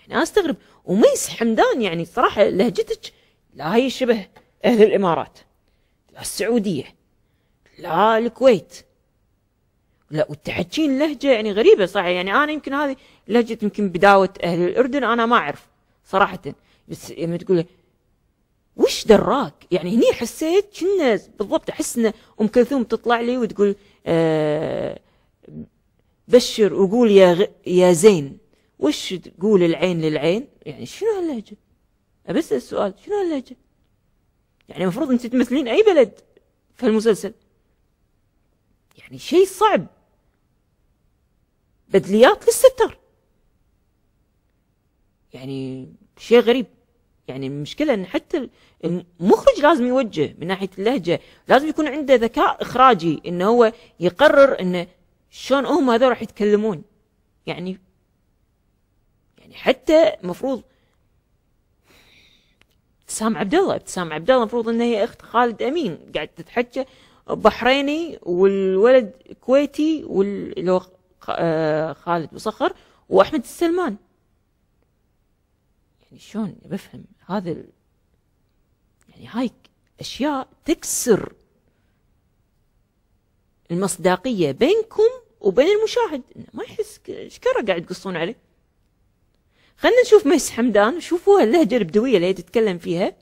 يعني استغرب وميس حمدان يعني صراحه لهجتك لا هي شبه اهل الامارات لا السعوديه لا الكويت لا وتحكين لهجه يعني غريبه صح يعني انا يمكن هذه لهجه يمكن بداوه اهل الاردن انا ما اعرف صراحه بس لما يعني تقول وش دراك يعني هني حسيت كنا بالضبط احس ان ام كلثوم تطلع لي وتقول آه بشر وقول يا غ... يا زين وش تقول العين للعين يعني شنو هاللهجة بس السؤال شنو هاللهجة يعني المفروض انت تمثلين اي بلد في المسلسل يعني شيء صعب بدليات للستار يعني شيء غريب يعني المشكلة ان حتى المخرج لازم يوجه من ناحية اللهجة لازم يكون عنده ذكاء اخراجي انه هو يقرر انه شلون هم هذول راح يتكلمون يعني حتى مفروض ابتسام عبد الله ابتسام عبد الله المفروض انها هي اخت خالد امين قاعد تتحكى بحريني والولد كويتي واللي هو آه، خالد مصخر واحمد السلمان يعني شلون بفهم هذا ال... يعني هاي اشياء تكسر المصداقيه بينكم وبين المشاهد ما يحس ايش قاعد تقصون عليه خلنا نشوف ميس حمدان شوفوها اللهجة البدوية اللي هي تتكلم فيها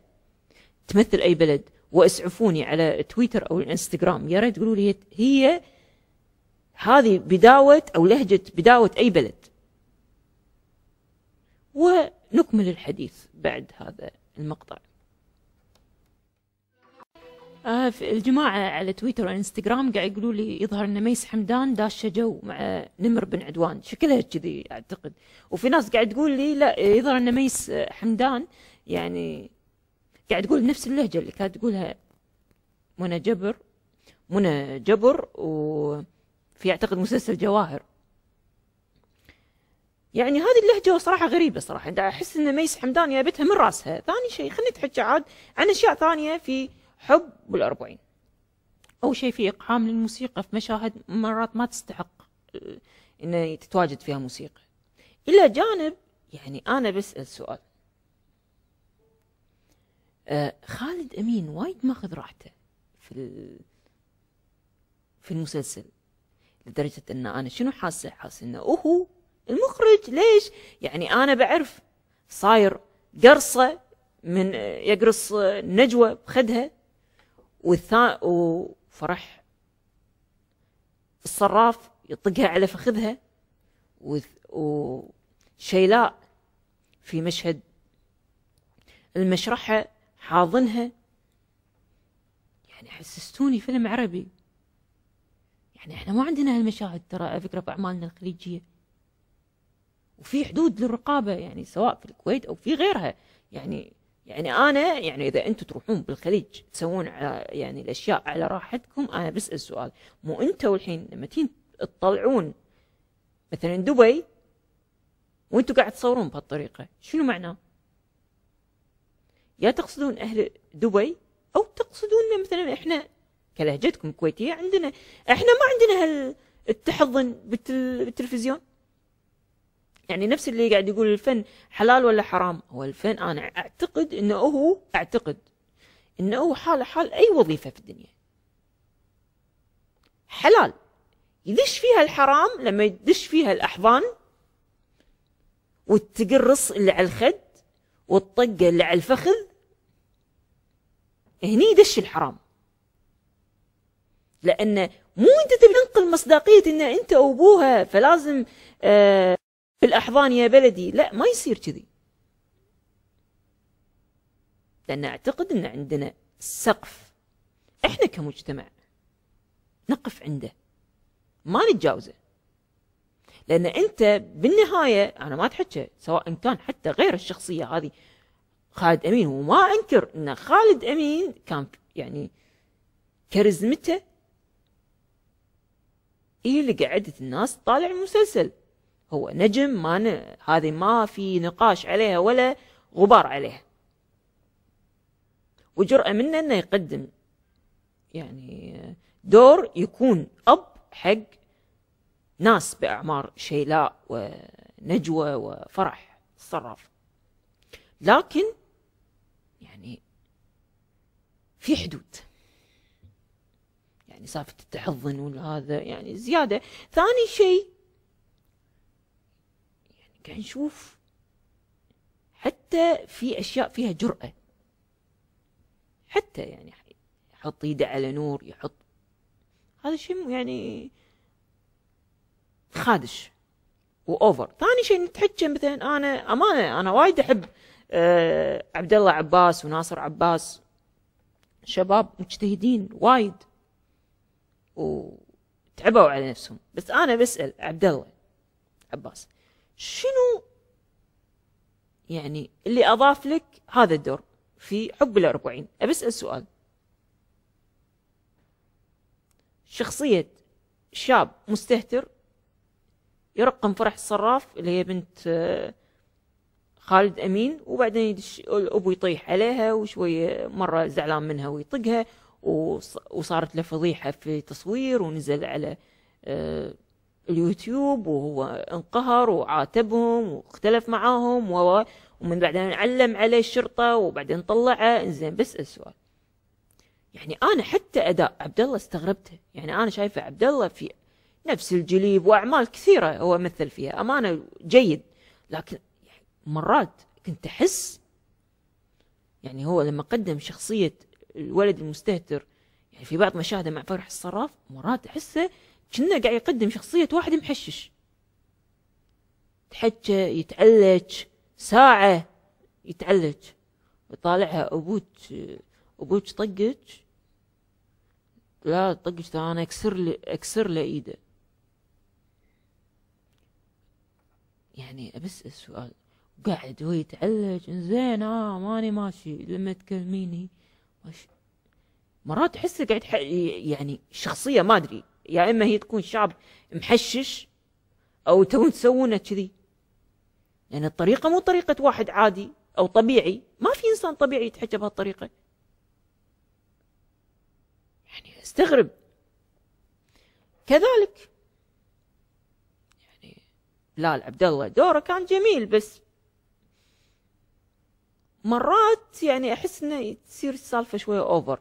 تمثل أي بلد واسعفوني على تويتر أو الانستغرام يا ريت تقولوا لي هي هذه بداوة أو لهجة بداوة أي بلد ونكمل الحديث بعد هذا المقطع آه الجماعة على تويتر وانستغرام قاعد يقولوا لي يظهر ان ميس حمدان داشة جو مع نمر بن عدوان شكلها كذي اعتقد وفي ناس قاعد تقول لي لا يظهر ان ميس حمدان يعني قاعد تقول نفس اللهجة اللي كانت تقولها منى جبر منى جبر وفي اعتقد مسلسل جواهر يعني هذه اللهجة صراحة غريبة صراحة أحس أن ميس حمدان جابتها من راسها ثاني شيء خلينا نتحكى عاد عن أشياء ثانية في حب بالأربعين أو شيء في إقحام للموسيقى في مشاهد مرات ما تستحق آه، إن تتواجد فيها موسيقى إلى جانب يعني أنا بسأل سؤال آه خالد أمين وايد ماخذ راحته في في المسلسل لدرجة أن أنا شنو حاسة حاسة أنه أوه المخرج ليش يعني أنا بعرف صاير قرصة من آه، يقرص آه، نجوى بخدها والثا وفرح الصراف يطقها على فخذها وشيلاء في مشهد المشرحة حاضنها يعني حسستوني فيلم عربي يعني احنا ما عندنا هالمشاهد ترى على فكرة في أعمالنا الخليجية وفي حدود للرقابة يعني سواء في الكويت أو في غيرها يعني يعني أنا يعني إذا أنتم تروحون بالخليج تسوون على يعني الأشياء على راحتكم أنا بسأل سؤال مو أنتوا الحين لما تين تطلعون مثلا دبي وانتم قاعد تصورون بهالطريقة شنو معناه؟ يا تقصدون أهل دبي أو تقصدون مثلا إحنا كلهجتكم كويتية عندنا إحنا ما عندنا هالتحضن بالتلفزيون يعني نفس اللي قاعد يقول الفن حلال ولا حرام هو الفن انا اعتقد انه هو اعتقد انه هو حاله حال اي وظيفه في الدنيا حلال يدش فيها الحرام لما يدش فيها الاحضان والتقرص اللي على الخد والطقه اللي على الفخذ هني يدش الحرام لان مو انت تنقل مصداقيه ان انت ابوها فلازم آه بالاحضان يا بلدي لا ما يصير كذي لان اعتقد ان عندنا سقف احنا كمجتمع نقف عنده ما نتجاوزه لان انت بالنهايه انا ما اتحكى سواء كان حتى غير الشخصيه هذه خالد امين وما انكر ان خالد امين كان يعني كاريزمته هي إيه اللي قعدت الناس تطالع المسلسل هو نجم ما ن... هذه ما في نقاش عليها ولا غبار عليها وجرأة منه أنه يقدم يعني دور يكون أب حق ناس بأعمار شيلاء ونجوى وفرح الصراف لكن يعني في حدود يعني سالفة التحضن وهذا يعني زيادة ثاني شيء قاعد نشوف حتى في أشياء فيها جرأة حتى يعني يحط ايده على نور يحط هذا شيء يعني خادش واوفر ثاني شيء نتحكى مثلا انا امانه انا وايد احب أه عبد الله عباس وناصر عباس شباب مجتهدين وايد وتعبوا على نفسهم بس انا بسال عبد الله عباس شنو يعني اللي أضاف لك هذا الدور في حب الأربعين ابي أسأل سؤال شخصية شاب مستهتر يرقم فرح الصراف اللي هي بنت آه، خالد أمين وبعدين يدش الأبو يطيح عليها وشوية مرة زعلان منها ويطقها وصارت له فضيحة في تصوير ونزل على آه، اليوتيوب وهو انقهر وعاتبهم واختلف معاهم و ومن بعدين علم عليه الشرطة وبعدين طلعه انزين بس السؤال يعني انا حتى اداء عبد الله استغربته يعني انا شايفه عبد الله في نفس الجليب واعمال كثيره هو مثل فيها امانه جيد لكن يعني مرات كنت احس يعني هو لما قدم شخصيه الولد المستهتر يعني في بعض مشاهده مع فرح الصراف مرات احسه كنا قاعد يقدم شخصية واحد محشش تحكى يتعلج ساعة يتعلج يطالعها أبوك أبوك طقك لا طقك أنا أكسر لي أكسر له إيده يعني بس السؤال قاعد هو يتعلج زين اه ماني ماشي لما تكلميني ماشي مرات تحسه قاعد يعني شخصية ما أدري يا اما هي تكون شعب محشش او تون تسوونه كذي يعني الطريقه مو طريقه واحد عادي او طبيعي ما في انسان طبيعي يتحجى بهالطريقه يعني استغرب كذلك يعني بلال عبد الله دوره كان جميل بس مرات يعني احس انه تصير السالفه شويه اوفر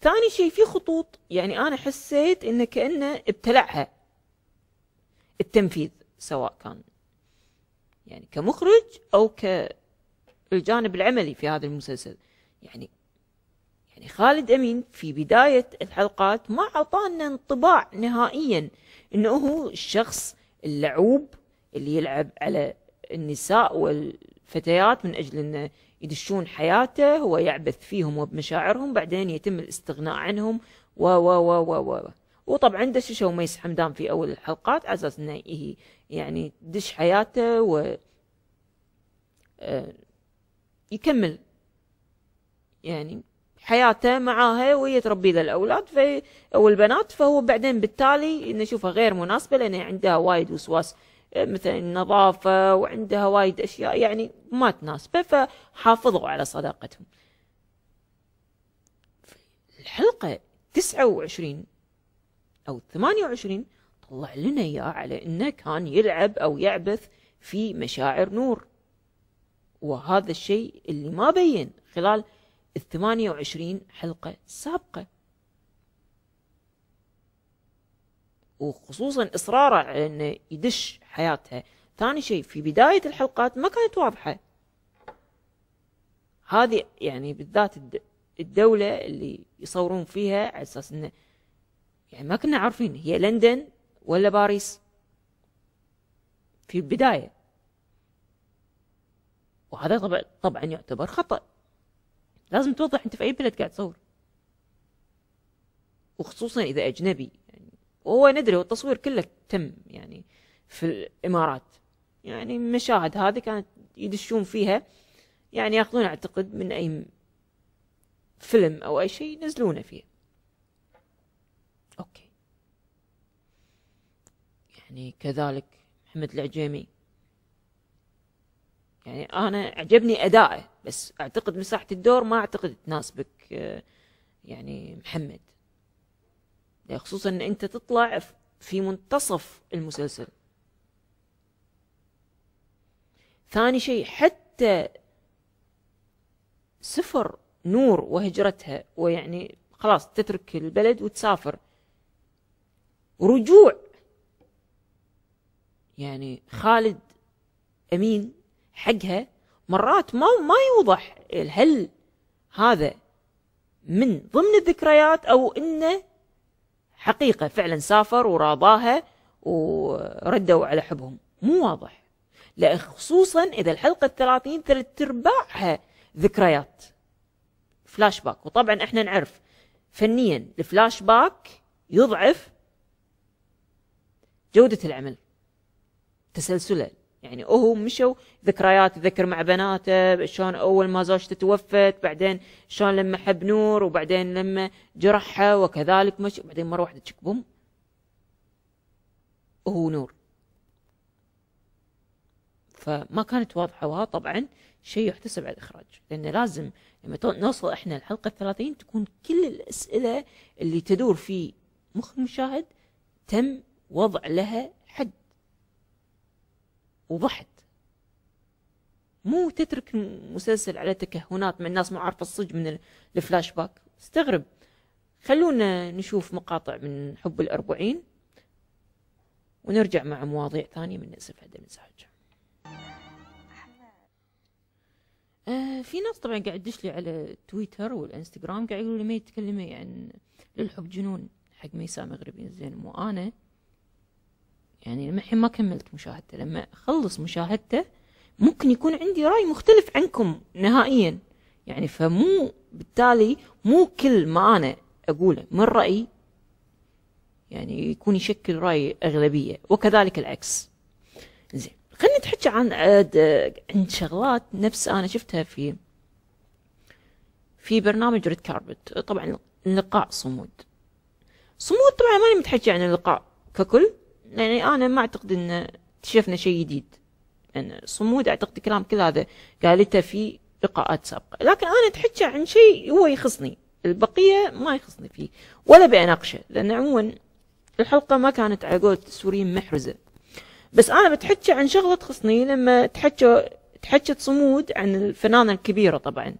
ثاني شيء في خطوط يعني أنا حسيت إنه كأنه ابتلعها التنفيذ سواء كان يعني كمخرج أو كالجانب العملي في هذا المسلسل يعني يعني خالد أمين في بداية الحلقات ما أعطانا انطباع نهائيا إنه هو الشخص اللعوب اللي يلعب على النساء وال فتيات من أجل انه يدشون حياته هو يعبث فيهم وبمشاعرهم بعدين يتم الاستغناء عنهم و و و و و وطبعا دشش ميس حمدان في أول الحلقات على أساس أنه يعني دش حياته و آه، يكمل يعني حياته معاها وهي تربي له الاولاد في او البنات فهو بعدين بالتالي نشوفها غير مناسبه لان عندها وايد وسواس مثلا النظافة وعندها وايد أشياء يعني ما تناسبه فحافظوا على صداقتهم الحلقة 29 أو 28 طلع لنا إياه على إنه كان يلعب أو يعبث في مشاعر نور وهذا الشيء اللي ما بين خلال ال 28 حلقة السابقة وخصوصا اصراره على انه يدش حياتها ثاني شيء في بدايه الحلقات ما كانت واضحه هذه يعني بالذات الدوله اللي يصورون فيها على اساس انه يعني ما كنا عارفين هي لندن ولا باريس في البدايه وهذا طبعا طبعا يعتبر خطا لازم توضح انت في اي بلد قاعد تصور وخصوصا اذا اجنبي وهو ندري والتصوير كله تم يعني في الإمارات يعني المشاهد هذه كانت يدشون فيها يعني ياخذون اعتقد من اي فيلم او اي شيء ينزلونه فيه اوكي يعني كذلك محمد العجيمي يعني انا عجبني ادائه بس اعتقد مساحه الدور ما اعتقد تناسبك آه، يعني محمد يعني خصوصا ان انت تطلع في منتصف المسلسل ثاني شيء حتى سفر نور وهجرتها ويعني خلاص تترك البلد وتسافر رجوع يعني خالد امين حقها مرات ما ما يوضح هل هذا من ضمن الذكريات او انه حقيقة فعلا سافر وراضاها وردوا على حبهم مو واضح لا خصوصا إذا الحلقة الثلاثين ثلاث أرباعها ذكريات فلاش باك وطبعا احنا نعرف فنيا الفلاش باك يضعف جودة العمل تسلسله يعني هو مشوا ذكريات يذكر مع بناته شلون اول ما زوجته توفت بعدين شلون لما حب نور وبعدين لما جرحها وكذلك مش بعدين مره واحده تشك بوم هو نور فما كانت واضحه وها طبعا شيء يحتسب على الاخراج لان لازم لما نوصل احنا الحلقه 30 تكون كل الاسئله اللي تدور في مخ المشاهد تم وضع لها حد وضحت مو تترك مسلسل على تكهنات مع الناس ما عارفه الصج من الفلاش باك استغرب خلونا نشوف مقاطع من حب الأربعين ونرجع مع مواضيع ثانية من نأسف هذا المزاج آه في ناس طبعا قاعد تدش لي على تويتر والانستغرام قاعد يقولوا لي ما تتكلمي عن للحب جنون حق ميساء مغربي زين مو انا يعني لما الحين ما كملت مشاهدته لما اخلص مشاهدته ممكن يكون عندي راي مختلف عنكم نهائيا يعني فمو بالتالي مو كل ما انا اقوله من رايي يعني يكون يشكل راي اغلبيه وكذلك العكس زين خلينا نتحكي عن عن شغلات نفس انا شفتها في في برنامج ريد كاربت طبعا لقاء صمود صمود طبعا ماني متحكي عن اللقاء ككل يعني أنا ما أعتقد أن اكتشفنا شيء جديد يعني صمود أعتقد الكلام كل هذا قالته في لقاءات سابقة لكن أنا تحكي عن شيء هو يخصني البقية ما يخصني فيه ولا بأناقشه لأن عموما الحلقة ما كانت على قول السوريين محرزة بس أنا بتحكى عن شغلة تخصني لما تحكى تحكت صمود عن الفنانة الكبيرة طبعا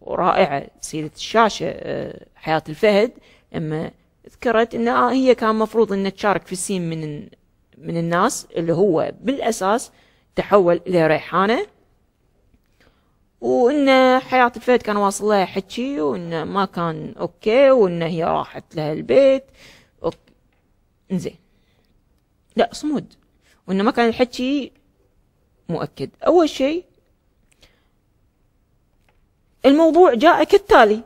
ورائعة سيدة الشاشة آه، حياة الفهد لما ذكرت ان آه، هي كان مفروض ان تشارك في السين من من الناس اللي هو بالاساس تحول الى ريحانه وان حياة الفهد كان واصل لها حكي وان ما كان اوكي وان هي راحت لها البيت اوكي لا صمود وان ما كان الحكي مؤكد اول شيء الموضوع جاء كالتالي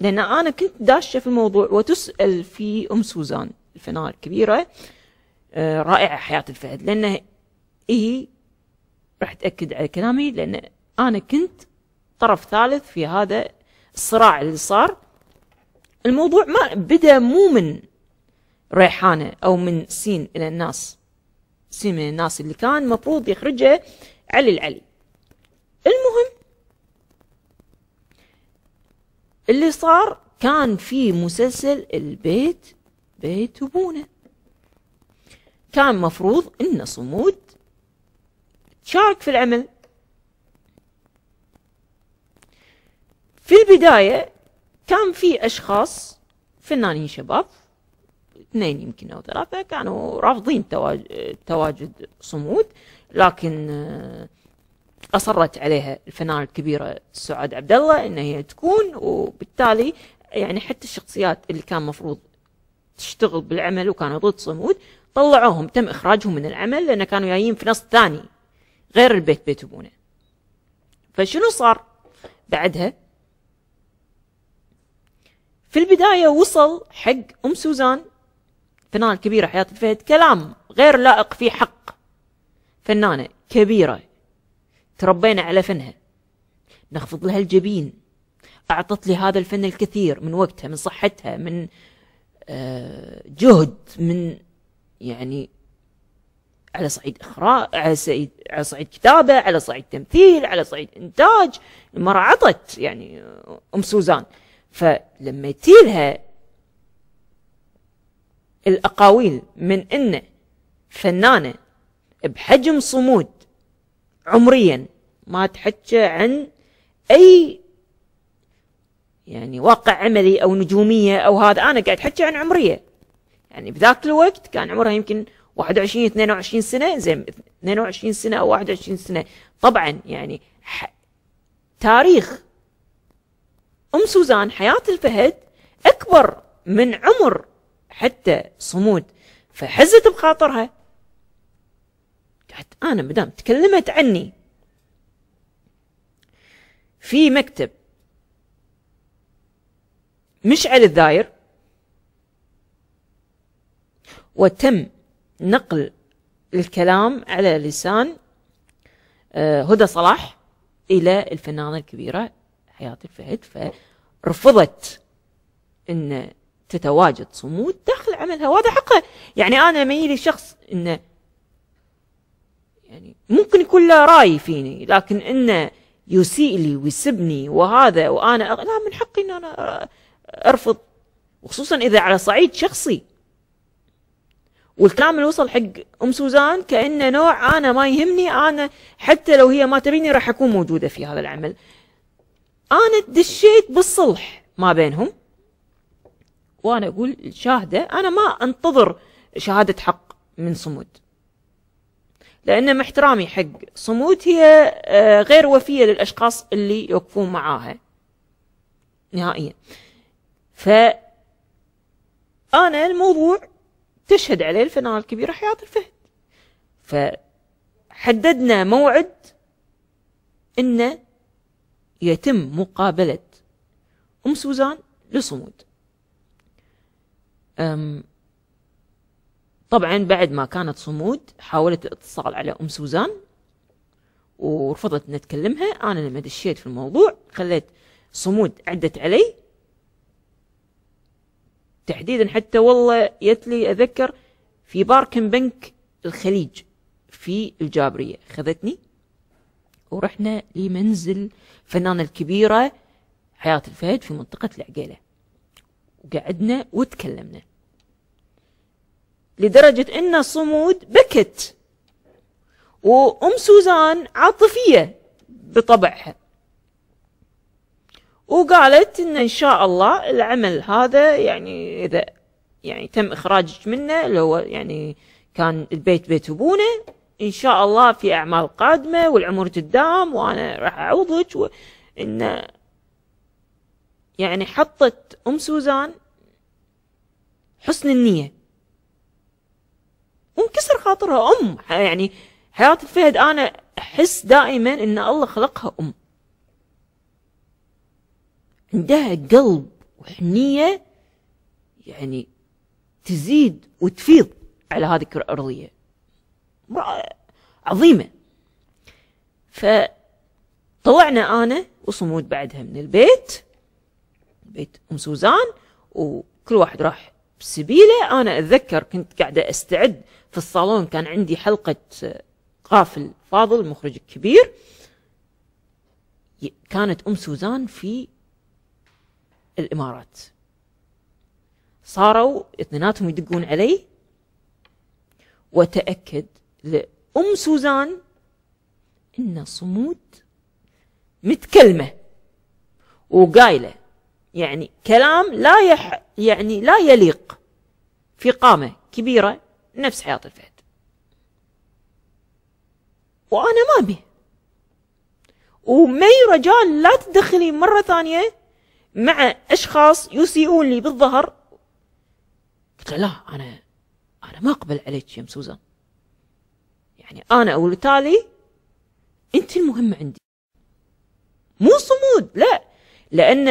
لأن أنا كنت داشة في الموضوع وتسأل في أم سوزان الفنانة الكبيرة آه، رائعة حياة الفهد لان هي راح تأكد على كلامي لأن أنا كنت طرف ثالث في هذا الصراع اللي صار الموضوع ما بدا مو من ريحانة أو من سين إلى الناس سين من الناس اللي كان مفروض يخرجه علي العلي اللي صار كان في مسلسل البيت بيت أبونا كان مفروض أن صمود تشارك في العمل في البداية كان في أشخاص فنانين شباب اثنين يمكن أو ثلاثة كانوا رافضين تواجد صمود لكن آه، اصرت عليها الفنانه الكبيره سعاد عبد الله ان هي تكون وبالتالي يعني حتى الشخصيات اللي كان مفروض تشتغل بالعمل وكانوا ضد صمود طلعوهم تم اخراجهم من العمل لان كانوا جايين في نص ثاني غير البيت بيت ابونا فشنو صار بعدها في البداية وصل حق أم سوزان فنانة كبيرة حياة الفهد كلام غير لائق في حق فنانة كبيرة تربينا على فنها نخفض لها الجبين أعطت لي هذا الفن الكثير من وقتها من صحتها من آه، جهد من يعني على صعيد إخراج على صعيد على صعيد كتابة على صعيد تمثيل على صعيد إنتاج المرأة عطت يعني أم سوزان فلما تيلها الأقاويل من أن فنانة بحجم صمود عمريا ما تحكى عن أي يعني واقع عملي أو نجومية أو هذا أنا قاعد أحكي عن عمرية يعني بذاك الوقت كان عمرها يمكن 21 22 سنة زين 22 سنة أو 21 سنة طبعا يعني ح... تاريخ أم سوزان حياة الفهد أكبر من عمر حتى صمود فحزت بخاطرها قعدت انا مدام تكلمت عني في مكتب مشعل الذاير وتم نقل الكلام على لسان آه، هدى صلاح إلى الفنانة الكبيرة حياة الفهد فرفضت أن تتواجد صمود داخل عملها وهذا حقها يعني أنا لما يجي شخص أنه يعني ممكن يكون له راي فيني لكن انه يسيء لي ويسبني وهذا وانا أغ... لا من حقي ان انا ارفض وخصوصا اذا على صعيد شخصي والكلام اللي وصل حق ام سوزان كانه نوع انا ما يهمني انا حتى لو هي ما تبيني راح اكون موجوده في هذا العمل انا دشيت بالصلح ما بينهم وانا اقول شاهده انا ما انتظر شهاده حق من صمود لأن مع احترامي حق صمود هي آه، غير وفية للأشخاص اللي يوقفون معاها نهائيا ف أنا الموضوع تشهد عليه الفنانة الكبيرة حياة الفهد فحددنا موعد أنه يتم مقابلة أم سوزان لصمود أم طبعا بعد ما كانت صمود حاولت الاتصال على أم سوزان ورفضت أن تكلمها أنا لما دشيت في الموضوع خليت صمود عدت علي تحديدا حتى والله جت لي أذكر في باركن بنك الخليج في الجابرية خذتني ورحنا لمنزل فنانة الكبيرة حياة الفهد في منطقة العقيلة وقعدنا وتكلمنا لدرجة أن صمود بكت وأم سوزان عاطفية بطبعها وقالت إن إن شاء الله العمل هذا يعني إذا يعني تم إخراجك منه اللي هو يعني كان البيت بيت أبونا إن شاء الله في أعمال قادمة والعمر قدام وأنا راح أعوضك وإن يعني حطت أم سوزان حسن النية وانكسر خاطرها أم يعني حياة الفهد أنا أحس دائما إن الله خلقها أم عندها قلب وحنية يعني تزيد وتفيض على هذه الكرة الأرضية عظيمة فطلعنا أنا وصمود بعدها من البيت بيت أم سوزان وكل واحد راح بسبيله أنا أتذكر كنت قاعدة أستعد في الصالون كان عندي حلقة قافل فاضل مخرج كبير كانت أم سوزان في الإمارات صاروا اثنيناتهم يدقون علي وتأكد لأم سوزان إن صمود متكلمة وقايلة يعني كلام لا يح يعني لا يليق في قامة كبيرة نفس حياة الفهد وأنا ما أبي ومي رجال لا تدخلي مرة ثانية مع أشخاص يسيئون لي بالظهر قلت لا أنا أنا ما أقبل عليك يا سوزان يعني أنا أو التالي أنت المهمة عندي مو صمود لا لأن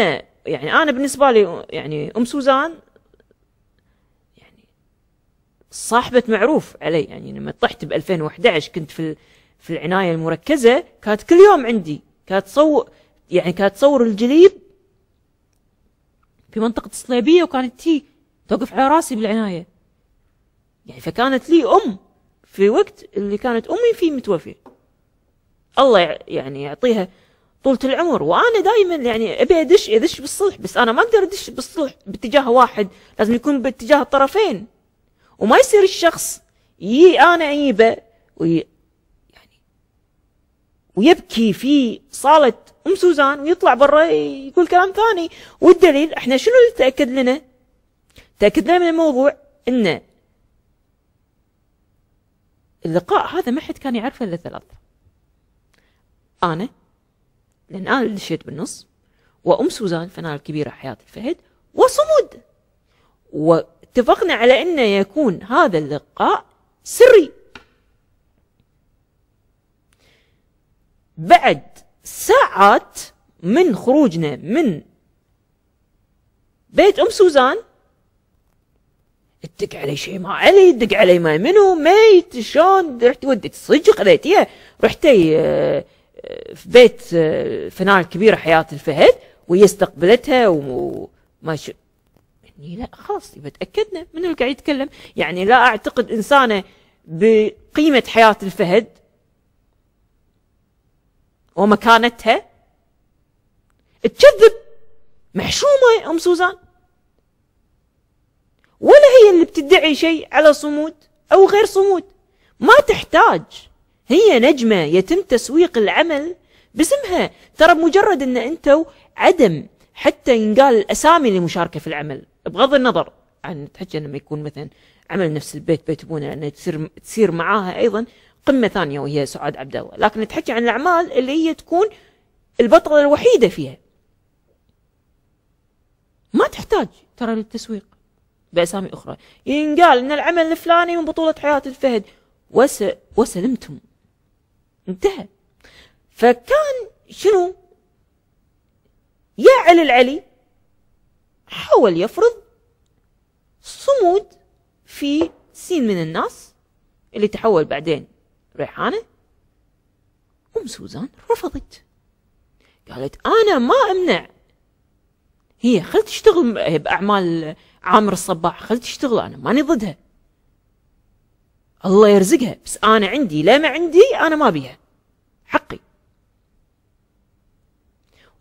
يعني أنا بالنسبة لي يعني أم سوزان صاحبة معروف علي يعني لما طحت ب 2011 كنت في في العناية المركزة كانت كل يوم عندي كانت تصور يعني كانت تصور الجليد في منطقة الصليبية وكانت تي توقف على راسي بالعناية يعني فكانت لي أم في وقت اللي كانت أمي فيه متوفية الله يعني يعطيها طولة العمر وأنا دائما يعني أبي أدش أدش بالصلح بس أنا ما أقدر أدش بالصلح باتجاه واحد لازم يكون باتجاه الطرفين وما يصير الشخص يي انا اجيبه وي يعني ويبكي في صاله ام سوزان ويطلع برا يقول كلام ثاني والدليل احنا شنو اللي تاكد لنا؟ تاكد لنا من الموضوع ان اللقاء هذا ما حد كان يعرفه الا ثلاث انا لان انا اللي دشيت بالنص وام سوزان الفنانه الكبيره حياه الفهد وصمود و اتفقنا على أن يكون هذا اللقاء سري بعد ساعات من خروجنا من بيت أم سوزان تدق علي شيء ما علي تدق علي ما منو ميت شلون رحت وديت صدق خذيتيها رحتي آه، آه، في بيت آه، فنان كبير حياه الفهد وهي استقبلتها وما شو يعني لا خلاص يبقى تاكدنا من اللي قاعد يتكلم يعني لا اعتقد انسانه بقيمه حياه الفهد ومكانتها تكذب محشومه ام سوزان ولا هي اللي بتدعي شيء على صمود او غير صمود ما تحتاج هي نجمه يتم تسويق العمل باسمها ترى بمجرد ان انتوا عدم حتى ينقال الاسامي اللي مشاركه في العمل بغض النظر عن تحكي لما يكون مثلا عمل نفس البيت بيت ابونا لانه تصير تصير معاها ايضا قمه ثانيه وهي سعاد عبد الله، لكن نتحكي عن الاعمال اللي هي تكون البطله الوحيده فيها. ما تحتاج ترى للتسويق باسامي اخرى، ينقال ان العمل الفلاني من بطوله حياه الفهد وس... وسلمتم. انتهى. فكان شنو؟ يا علي العلي حاول يفرض صمود في سين من الناس اللي تحول بعدين ريحانة أم سوزان رفضت قالت أنا ما أمنع هي خل تشتغل بأعمال عامر الصباح خل تشتغل أنا ماني ضدها الله يرزقها بس أنا عندي لا ما عندي أنا ما بيها حقي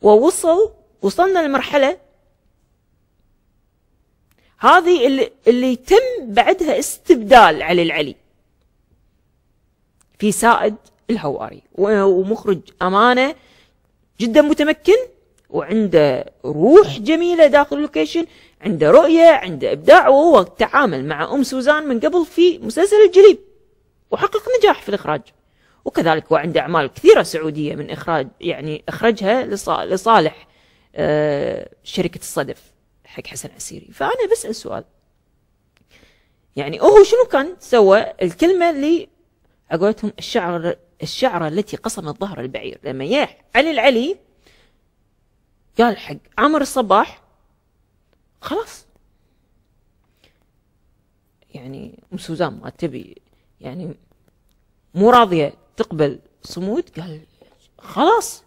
ووصل وصلنا لمرحلة هذه اللي, اللي يتم بعدها استبدال علي العلي في سائد الهواري ومخرج أمانة جدا متمكن وعنده روح جميلة داخل اللوكيشن عنده رؤية عنده إبداع وهو تعامل مع أم سوزان من قبل في مسلسل الجليب وحقق نجاح في الإخراج وكذلك هو عنده أعمال كثيرة سعودية من إخراج يعني إخرجها لصالح آه، شركة الصدف حق حسن عسيري فأنا بسأل سؤال يعني هو شنو كان سوى الكلمة اللي أقولتهم الشعر الشعرة التي قصمت ظهر البعير لما يا علي العلي قال حق عمر الصباح خلاص يعني ام سوزان ما تبي يعني مو راضيه تقبل صمود قال خلاص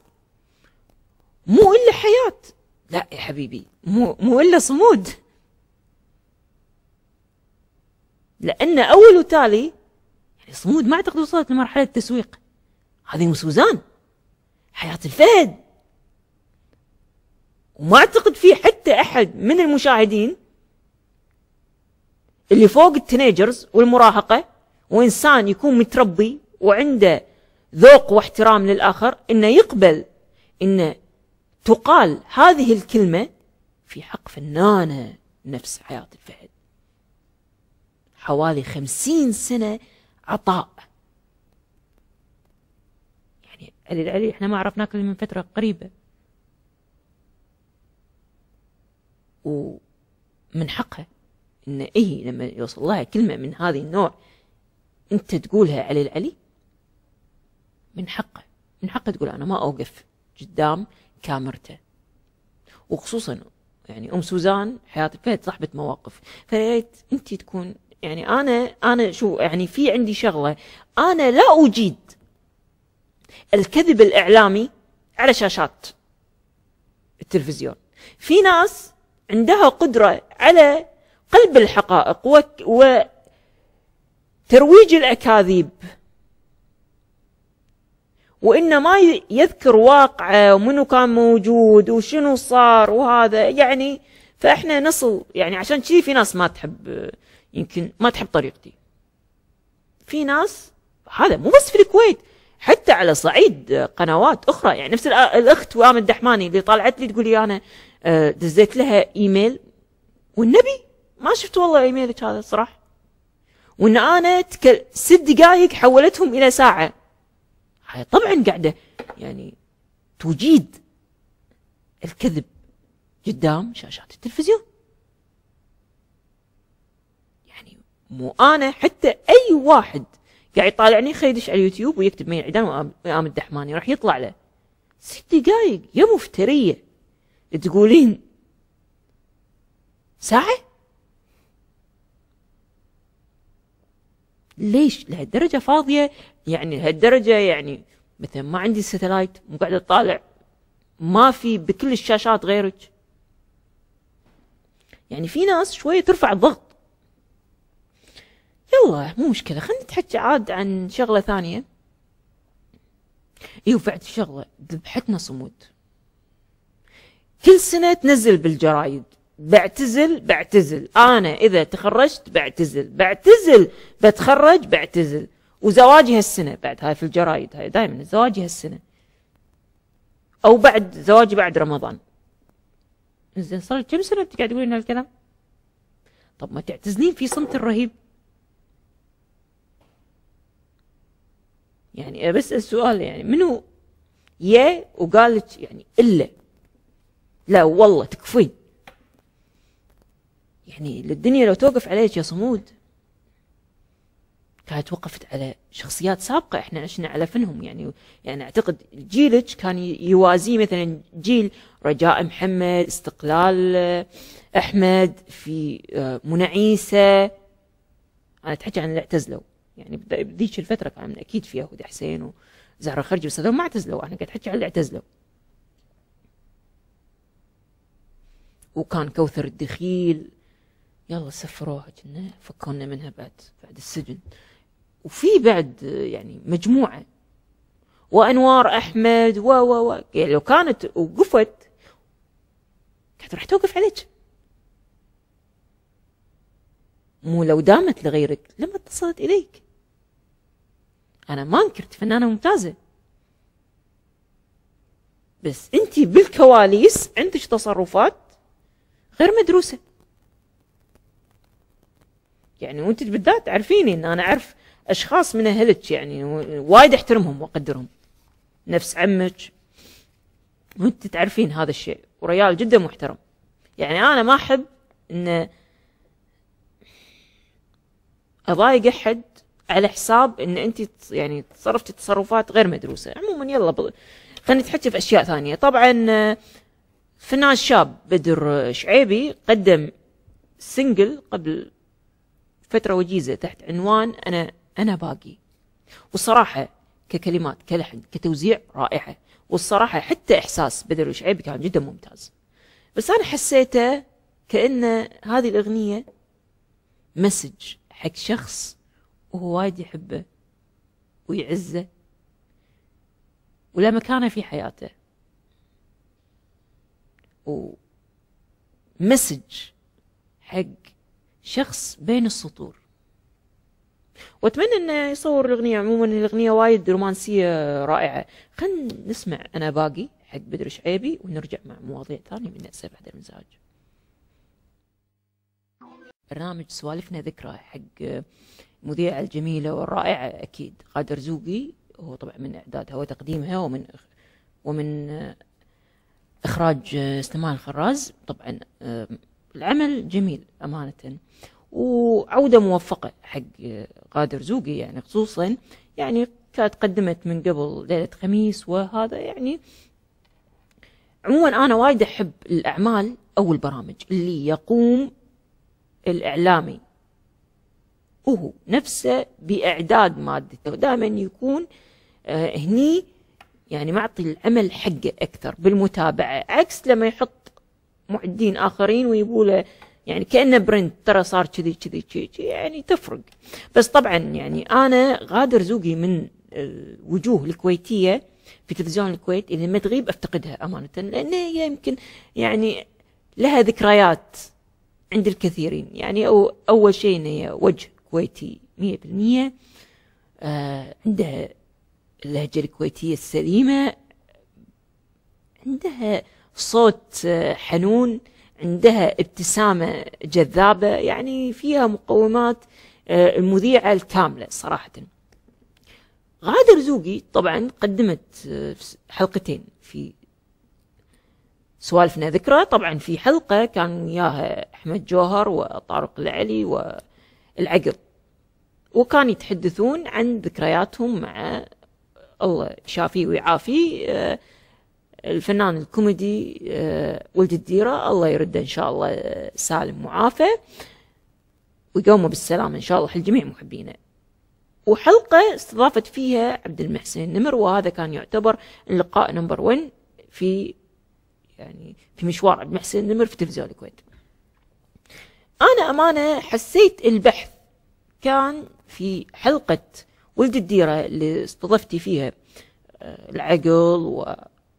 مو الا حياه لا يا حبيبي مو مو الا صمود لأن أول وتالي يعني صمود ما أعتقد وصلت لمرحلة التسويق هذه سوزان حياة الفهد وما أعتقد في حتى أحد من المشاهدين اللي فوق التينيجرز والمراهقة وإنسان يكون متربي وعنده ذوق واحترام للآخر إنه يقبل إنه تقال هذه الكلمة في حق فنانة نفس حياة الفهد حوالي خمسين سنة عطاء يعني علي العلي احنا ما عرفناك من فترة قريبة ومن حقها ان ايه لما يوصل لها كلمة من هذه النوع انت تقولها علي العلي من حقه من حقه تقول انا ما اوقف قدام كاميرته وخصوصا يعني ام سوزان حياه الفهد صاحبه مواقف فريت انت تكون يعني انا انا شو يعني في عندي شغله انا لا اجيد الكذب الاعلامي على شاشات التلفزيون في ناس عندها قدره على قلب الحقائق وترويج الاكاذيب وإنما يذكر واقعه ومنو كان موجود وشنو صار وهذا يعني فإحنا نصل يعني عشان كذي في ناس ما تحب يمكن ما تحب طريقتي في ناس هذا مو بس في الكويت حتى على صعيد قنوات اخرى يعني نفس الاخت وام الدحماني اللي طالعت لي تقول لي انا آه، دزيت لها ايميل والنبي ما شفت والله ايميلك هذا صراحه وان انا ست دقائق حولتهم الى ساعه طبعا قاعدة يعني تجيد الكذب قدام شاشات التلفزيون يعني مو أنا حتى أي واحد قاعد يطالعني خيدش على اليوتيوب ويكتب مين عيدان وآمن الدحماني راح يطلع له ست دقايق يا مفترية تقولين ساعة ليش لهالدرجة فاضية يعني لهالدرجة يعني مثلا ما عندي ستلايت مو قاعد اطالع ما في بكل الشاشات غيرك يعني في ناس شوية ترفع الضغط يلا مو مشكلة خلينا نتحكي عاد عن شغلة ثانية ايوه وبعد شغلة ذبحتنا صمود كل سنة تنزل بالجرايد بعتزل بعتزل انا اذا تخرجت بعتزل بعتزل بتخرج بعتزل وزواجي هالسنه بعد هاي في الجرايد هاي دائما زواجي هالسنه او بعد زواجي بعد رمضان زين صار كم سنه انت قاعد تقولين هالكلام طب ما تعتزلين في صمت الرهيب يعني بس السؤال يعني منو يا وقالت يعني الا لا والله تكفين يعني الدنيا لو توقف عليك يا صمود كانت وقفت على شخصيات سابقة احنا عشنا على فنهم يعني يعني اعتقد جيلك كان يوازي مثلا جيل رجاء محمد استقلال آه، احمد في آه، منعيسة انا اتحكي عن اللي اعتزلوا يعني بذيك الفترة كان من اكيد في يهودي حسين وزهرة خرجي بس هذول ما اعتزلوا انا قاعد احكي عن اللي اعتزلوا وكان كوثر الدخيل يلا سفروها كنا فكونا منها بعد بعد السجن وفي بعد يعني مجموعة وأنوار أحمد و و و يعني لو كانت وقفت كانت راح توقف عليك مو لو دامت لغيرك لما اتصلت إليك أنا ما انكرت فنانة ممتازة بس أنت بالكواليس عندك تصرفات غير مدروسه يعني وانت بالذات عارفيني ان انا اعرف اشخاص من اهلك يعني وايد احترمهم واقدرهم نفس عمك وانت تعرفين هذا الشيء وريال جدا محترم يعني انا ما احب ان اضايق احد على حساب ان انت يعني تصرفتي تصرفات غير مدروسه عموما يلا بل... خلينا نتحكي في اشياء ثانيه طبعا فنان شاب بدر شعيبي قدم سنجل قبل فترة وجيزة تحت عنوان أنا أنا باقي والصراحة ككلمات كلحن كتوزيع رائعة والصراحة حتى إحساس بدر وشعيب كان جدا ممتاز بس أنا حسيته كأن هذه الأغنية مسج حق شخص وهو وايد يحبه ويعزه ولا مكانه في حياته ومسج حق شخص بين السطور واتمنى انه يصور الاغنيه عموما الاغنيه وايد رومانسيه رائعه خلينا نسمع انا باقي حق بدر شعيبي ونرجع مع مواضيع ثانيه من اسف بعد المزاج برنامج سوالفنا ذكرى حق المذيعة الجميلة والرائعة أكيد قادر زوقي هو طبعا من إعدادها وتقديمها ومن ومن إخراج استماع الخراز طبعا العمل جميل أمانة وعودة موفقة حق غادر زوقي يعني خصوصا يعني كانت قدمت من قبل ليلة خميس وهذا يعني عموما أنا وايد أحب الأعمال أو البرامج اللي يقوم الإعلامي وهو نفسه بإعداد مادته ودائما يكون آه، هني يعني معطي العمل حقه أكثر بالمتابعة عكس لما يحط معدين اخرين ويقول يعني كانه برنت ترى صار كذي كذي كذي يعني تفرق بس طبعا يعني انا غادر زوقي من الوجوه آه، الكويتيه في تلفزيون الكويت اللي لما تغيب افتقدها امانه لان هي يمكن يعني لها ذكريات عند الكثيرين يعني أو اول شيء هي وجه كويتي 100% آه عندها اللهجه الكويتيه السليمه عندها صوت حنون عندها ابتسامة جذابة يعني فيها مقومات المذيعة آه، الكاملة صراحة غادة رزوقي طبعا قدمت آه، حلقتين في سوالفنا ذكرى طبعا في حلقة كان وياها أحمد جوهر وطارق العلي والعقل وكان يتحدثون عن ذكرياتهم مع الله شافيه ويعافيه آه، الفنان الكوميدي آه، ولد الديرة الله يرده إن شاء الله آه، سالم معافى ويقومه بالسلامة إن شاء الله حل جميع محبينه وحلقة استضافت فيها عبد المحسن النمر وهذا كان يعتبر اللقاء نمبر 1 في يعني في مشوار عبد المحسن النمر في تلفزيون الكويت أنا أمانة حسيت البحث كان في حلقة ولد الديرة اللي استضفتي فيها آه، العقل و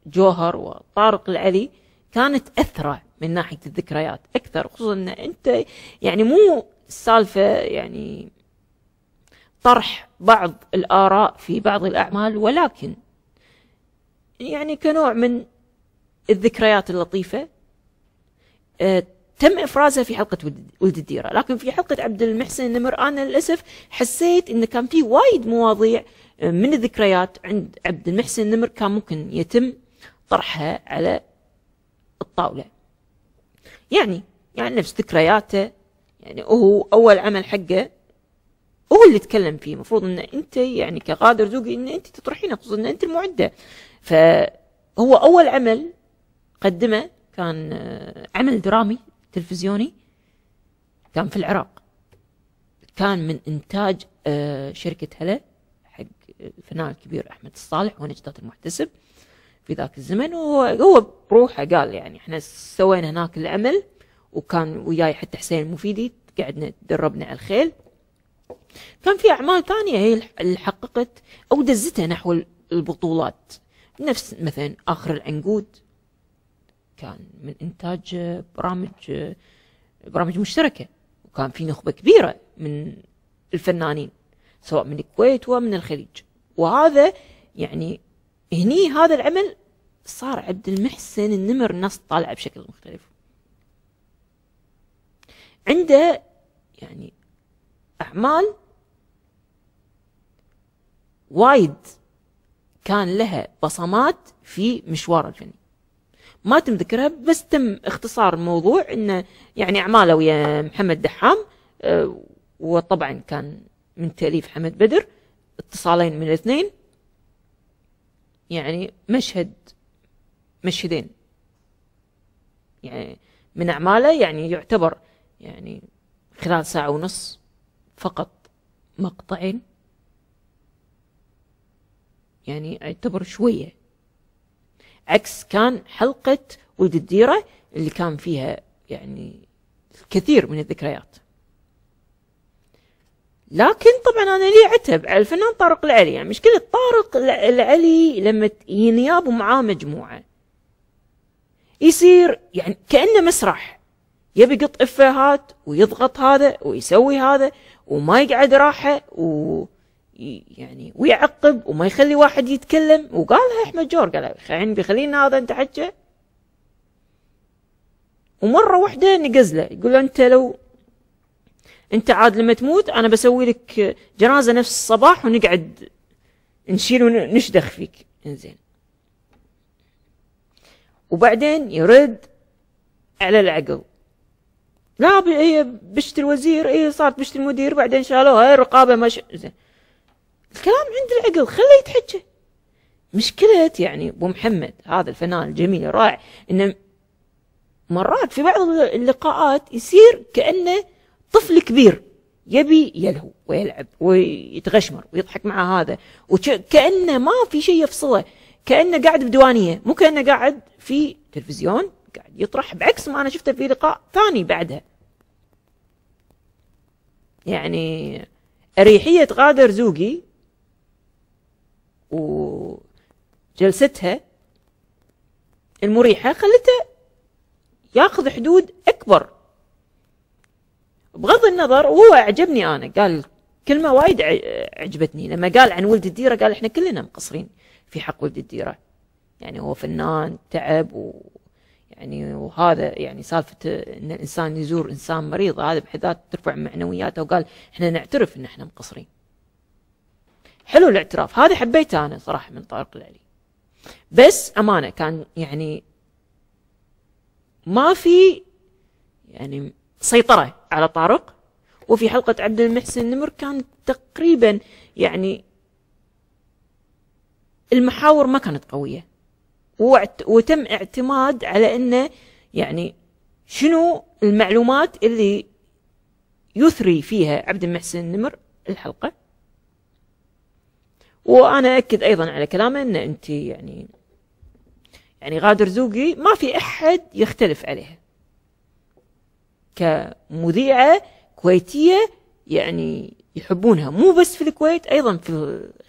جوهر وطارق العلي كانت أثرى من ناحية الذكريات أكثر خصوصا أن أنت يعني مو السالفة يعني طرح بعض الآراء في بعض الأعمال ولكن يعني كنوع من الذكريات اللطيفة آه، تم إفرازها في حلقة ولد الديرة لكن في حلقة عبد المحسن النمر أنا للأسف حسيت أنه كان في وايد مواضيع آه، من الذكريات عند عبد المحسن النمر كان ممكن يتم طرحها على الطاولة يعني يعني نفس ذكرياته يعني هو أول عمل حقه هو اللي تكلم فيه المفروض ان انت يعني كغادر ذوقي ان انت تطرحينه خصوصا ان انت المعده فهو اول عمل قدمه كان آه، عمل درامي تلفزيوني كان في العراق كان من انتاج آه، شركه هلا حق الفنان آه، الكبير احمد الصالح ونجدات المحتسب في ذاك الزمن وهو بروحه قال يعني احنا سوينا هناك العمل وكان وياي حتى حسين المفيدي قعدنا دربنا على الخيل كان في اعمال ثانيه هي اللي حققت او دزتها نحو البطولات نفس مثلا اخر العنقود كان من انتاج برامج برامج مشتركه وكان في نخبه كبيره من الفنانين سواء من الكويت ومن الخليج وهذا يعني هني هذا العمل صار عبد المحسن النمر نص طالع بشكل مختلف عنده يعني أعمال وايد كان لها بصمات في مشواره الفني ما تم ذكرها بس تم اختصار الموضوع انه يعني اعماله ويا محمد دحام آه، وطبعا كان من تاليف حمد بدر اتصالين من الاثنين يعني مشهد مشهدين يعني من أعماله يعني يعتبر يعني خلال ساعة ونص فقط مقطعين يعني يعتبر شوية عكس كان حلقة ولد الديرة اللي كان فيها يعني الكثير من الذكريات لكن طبعا انا لي عتب على الفنان طارق العلي يعني مشكله طارق العلي لما ينيابوا يعني معاه مجموعه يصير يعني كأنه مسرح يبي يقط إفيهات ويضغط هذا ويسوي هذا وما يقعد راحة و يعني ويعقب وما يخلي واحد يتكلم وقالها أحمد جور قال الحين بيخلينا هذا انت حجه ومرة واحدة نقز له يقول له أنت لو أنت عاد لما تموت أنا بسوي لك جنازة نفس الصباح ونقعد نشيل ونشدخ فيك انزين وبعدين يرد على العقل لا هي بشت الوزير هي صارت بشت المدير بعدين شالوها الرقابه مش زين الكلام عند العقل خليه يتحكى مشكلة يعني أبو محمد هذا الفنان الجميل الرائع إنه مرات في بعض اللقاءات يصير كأنه طفل كبير يبي يلهو ويلعب ويتغشمر ويضحك مع هذا وكأنه ما في شيء يفصله كانه قاعد بديوانيه مو كانه قاعد في تلفزيون قاعد يطرح بعكس ما انا شفته في لقاء ثاني بعدها يعني اريحيه غادر زوقي وجلستها المريحه خلته ياخذ حدود اكبر بغض النظر وهو اعجبني انا قال كلمه وايد عجبتني لما قال عن ولد الديره قال احنا كلنا مقصرين في حق ولد الديرة يعني هو فنان تعب و يعني وهذا يعني سالفة ان الانسان يزور انسان مريض هذا بحد ذاته ترفع معنوياته وقال احنا نعترف ان احنا مقصرين حلو الاعتراف هذا حبيته انا صراحة من طارق العلي بس امانة كان يعني ما في يعني سيطرة على طارق وفي حلقة عبد المحسن نمر كان تقريبا يعني المحاور ما كانت قوية وتم اعتماد على أنه يعني شنو المعلومات اللي يثري فيها عبد المحسن النمر الحلقة وأنا أكد أيضا على كلامه أن أنت يعني يعني غادر زوقي ما في أحد يختلف عليها كمذيعة كويتية يعني يحبونها مو بس في الكويت أيضا في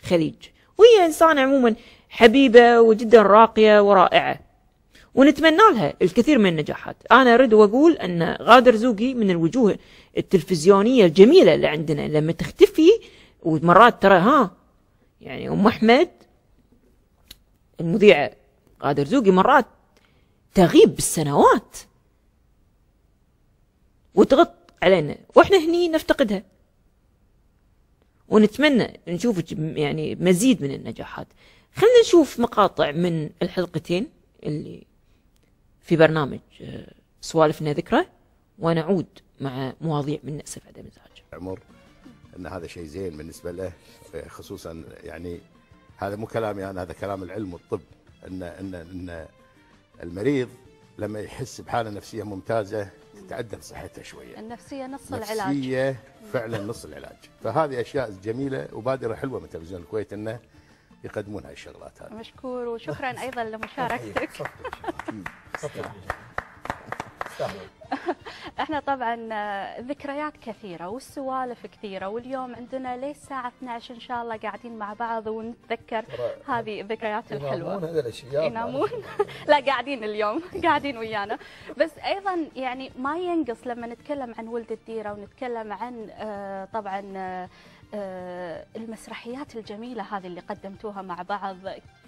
الخليج وهي إنسانة عموما حبيبة وجدا راقية ورائعة ونتمنى لها الكثير من النجاحات أنا أريد وأقول أن غادر زوقي من الوجوه التلفزيونية الجميلة اللي عندنا لما تختفي ومرات ترى ها يعني أم أحمد المذيعة غادر زوقي مرات تغيب بالسنوات وتغط علينا واحنا هني نفتقدها ونتمنى نشوف يعني مزيد من النجاحات خلينا نشوف مقاطع من الحلقتين اللي في برنامج آه، سوالفنا ذكرى ونعود مع مواضيع من نأسف عدم إزعاج عمر أن هذا شيء زين بالنسبة له آه، خصوصا يعني هذا مو كلامي يعني أنا هذا كلام العلم والطب أن أن أن المريض لما يحس بحالة نفسية ممتازة تعدل صحتها شوية النفسية نص العلاج النفسية فعلا نص العلاج فهذه أشياء جميلة وبادرة حلوة من تلفزيون الكويت أنه يقدمون هاي الشغلات هذه مشكور وشكرا أيضا لمشاركتك *laughs* *laughs* احنا طبعا آه، ذكريات كثيره والسوالف كثيره واليوم عندنا ليه الساعه 12 ان شاء الله قاعدين مع بعض ونتذكر هذه الذكريات الحلوه ينامون هذا الاشياء ينامون *laughs* لا قاعدين اليوم *laughs* قاعدين ويانا بس ايضا يعني ما ينقص لما نتكلم عن ولد الديره ونتكلم عن آه، طبعا آه، آه، المسرحيات الجميلة هذه اللي قدمتوها مع بعض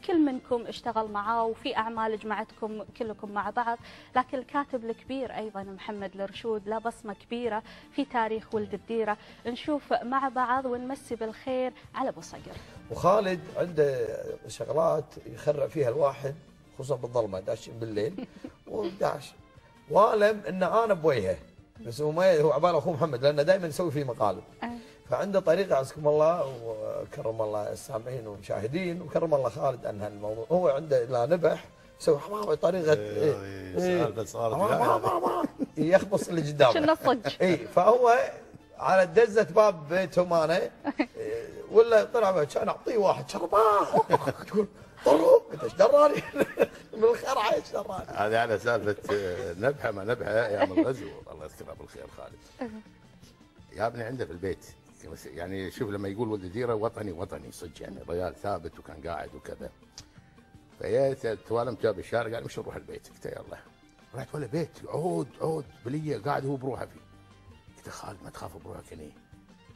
كل منكم اشتغل معاه وفي أعمال جمعتكم كلكم مع بعض لكن الكاتب الكبير أيضا محمد الرشود له بصمة كبيرة في تاريخ ولد الديرة نشوف مع بعض ونمسي بالخير على أبو صقر وخالد عنده شغلات يخرع فيها الواحد خصوصا بالظلمة داش بالليل *laughs* وداش والم ان انا بويها بس هو ما هو عباره اخوه محمد لانه دائما يسوي فيه مقالب آه. فعنده طريقه عزكم الله وكرم الله السامعين والمشاهدين وكرم الله خالد عن هالموضوع هو عنده لا نبح سوي حمامه طريقه يخبص اللي قدامه شنو الصج *laughs* اي فهو على دزه باب بيتهم انا *laughs* ولا طلع كان اعطيه واحد شرباخ *laughs* تقول طلعوا انت ايش دراني من الخرعه ايش دراني هذه على سالفه آه، نبحه ما نبحه ايام الغزو الله يذكره بالخير خالد يا ابني عنده في البيت يعني شوف لما يقول ولد ديره وطني وطني صدق يعني ريال ثابت وكان قاعد وكذا فجيت توالم جاب الشارع قال مش نروح البيت قلت يلا رحت ولا بيت عود عود بليه قاعد هو بروحه فيه قلت خالد ما تخاف بروحك هني يعني.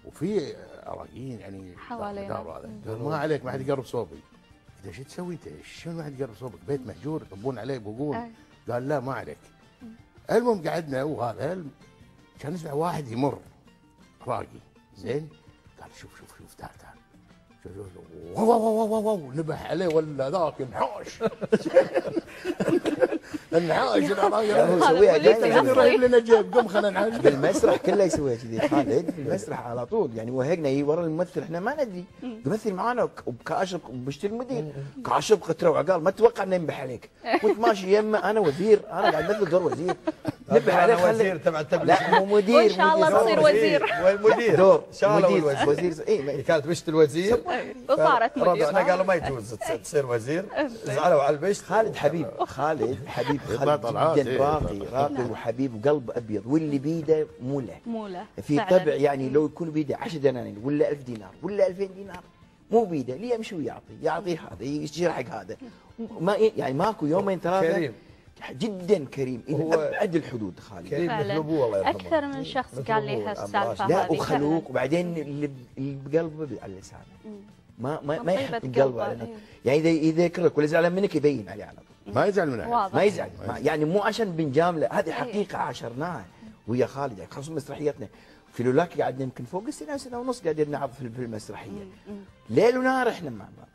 وفي اراجين يعني حوالينا قال ما عليك ما حد يقرب صوبي قلت شو تسوي انت؟ شلون ما حد يقرب صوبك؟ بيت مهجور يطبون عليه بقول قال لا ما عليك المهم قعدنا وهذا كان نسمع واحد يمر راقي زين قال شوف شوف شوف تعال تعال شوف شوف نبح عليه ولا ذاك انحوش *laughs* نحاج يسويها دائما لنا جيب قم خلينا نحاج بالمسرح *laughs* كله يسويها كذي خالد *laughs* المسرح على طول يعني وهقنا يجي ورا الممثل احنا ما ندري يمثل معانا كاشق بشتي المدير أيوة، أيوة. كاشق قتره وعقال ما توقع انه ينبح عليك وانت ماشي يمه انا وزير انا قاعد امثل دور وزير نبح عليك وزير تبع التبليغ لا مو مدير وان شاء الله تصير وزير والمدير دور ان شاء الله وزير وزير اي كانت بشت الوزير وصارت مدير ربعنا قالوا ما يجوز تصير وزير زعلوا على البشت خالد حبيب خالد حبيب خلق جدا راقي إيه، راقي وحبيب وقلب ابيض واللي بيده موله موله في فعلا. طبع يعني لو يكون بيده 10 دنانير ولا 1000 دينار ولا 2000 دينار مو بيده ليه يمشي ويعطي يعطي هذا يشير حق هذا ما إيه، يعني ماكو يومين ثلاثه كريم جدا كريم الى ابعد الحدود خالد كريم ابوه الله يرحمه اكثر من شخص قال لي هالسالفه لا وخلوق وبعدين اللي بقلبه على لسانه ما ما, ما يحط قلبه إيه. يعني اذا يذكرك ولا زعلان منك يبين عليه على طول ما يزعل من ما يزعل يعني مو عشان بنجامله هذه إيه. حقيقه عاشرناها ويا خالد يعني خصوصا مسرحيتنا في لولاك قعدنا يمكن فوق السنه سنه ونص قاعدين نعرض في المسرحيه ليل ونهار احنا مع بعض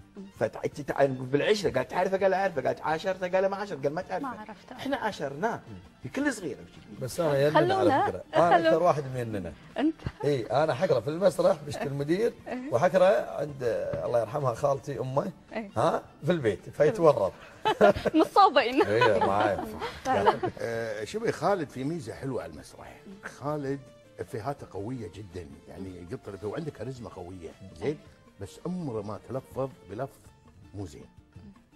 بالعشره قال تعرفه قال اعرفه قالت عاشرته قال ما عاشرته قال ما تعرفه ما عرفته احنا عاشرناه كل صغير بس انا يمن على فكره آه، انا اكثر واحد مننا انت اي انا حقرا في المسرح بشت إيه. المدير إيه. وحقرا عند الله يرحمها خالتي امه إيه. ها في البيت فيتورط نصابين *laughs* *laughs* اي معي طيب. آه، شوفي خالد في ميزه حلوه على المسرح خالد افيهاته قويه جدا يعني قطر وعنده كاريزما قويه زين بس عمره ما تلفظ بلفظ مو زين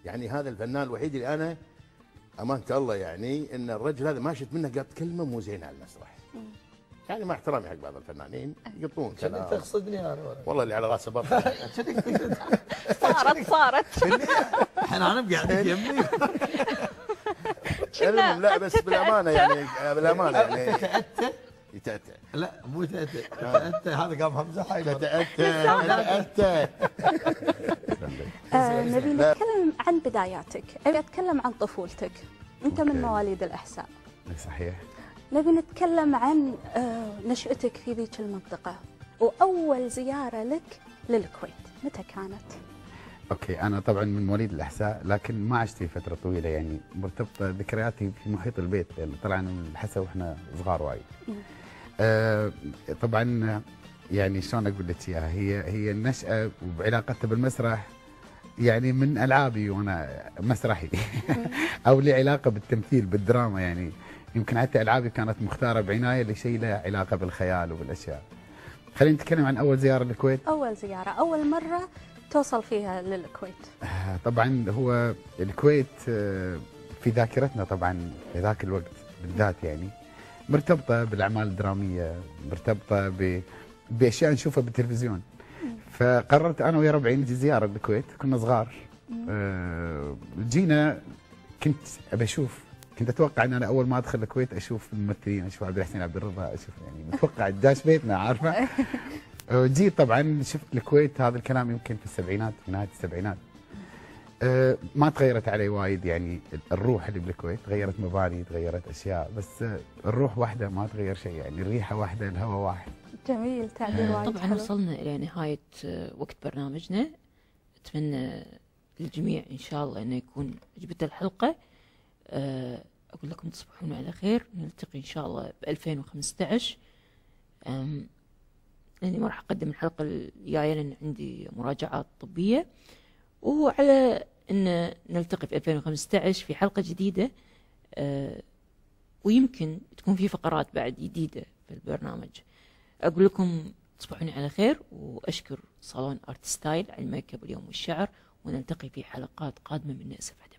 يعني هذا الفنان الوحيد اللي انا امانه الله يعني ان الرجل هذا ما شفت منه قط كلمه مو زينه على المسرح يعني مع احترامي حق بعض الفنانين يقطون كلام تقصدني انا والله اللي على راسه بطل *laughs* صارت صارت احنا انا قاعدين يمي المهم لا بس بالامانه يعني بالامانه يعني تاتا لا مو تاتا انت هذا قام همزه حيدر تاتا تاتا آه، نبي نتكلم عن بداياتك ابي اتكلم عن طفولتك انت من مواليد الاحساء صحيح نبي نتكلم عن آه، نشأتك في ذيك المنطقة وأول زيارة لك للكويت متى كانت؟ اوكي انا طبعا من مواليد الاحساء لكن ما عشت في فتره طويله يعني مرتبطه ذكرياتي في محيط البيت لان طلعنا من الأحساء واحنا صغار وايد. آه طبعا يعني شلون اقول لك اياها هي هي النشاه وعلاقتها بالمسرح يعني من العابي وانا مسرحي *laughs* او لي علاقه بالتمثيل بالدراما يعني يمكن حتى العابي كانت مختاره بعنايه لشيء له علاقه بالخيال وبالاشياء. خلينا نتكلم عن اول زياره للكويت. اول زياره، اول مره توصل فيها للكويت. آه، طبعا هو الكويت آه، في ذاكرتنا طبعا في ذاك الوقت بالذات يعني مرتبطه بالاعمال الدراميه مرتبطه ب... باشياء نشوفها بالتلفزيون فقررت انا ويا ربعي نجي زياره الكويت كنا صغار أه جينا كنت ابى اشوف كنت اتوقع ان انا اول ما ادخل الكويت اشوف الممثلين اشوف عبد الحسين عبد الرضا اشوف يعني متوقع داش بيتنا عارفه *laughs* آه، جيت طبعا شفت الكويت هذا الكلام يمكن في السبعينات في نهايه السبعينات آه، ما تغيرت علي وايد يعني الروح اللي بالكويت تغيرت مباني تغيرت اشياء بس الروح واحده ما تغير شيء يعني الريحه واحده الهواء واحد جميل تعبير آه، وايد طبعا حلو. وصلنا الى نهايه آه، وقت برنامجنا اتمنى للجميع ان شاء الله انه يكون عجبته الحلقه اقول لكم تصبحون على خير نلتقي ان شاء الله ب 2015 لاني ما راح اقدم الحلقه الجايه لان عندي مراجعات طبيه وعلى أن نلتقي في 2015 في حلقة جديدة آه، ويمكن تكون في فقرات بعد جديدة في البرنامج أقول لكم تصبحون على خير وأشكر صالون أرت ستايل على الميك اب اليوم والشعر ونلتقي في حلقات قادمة من نأسف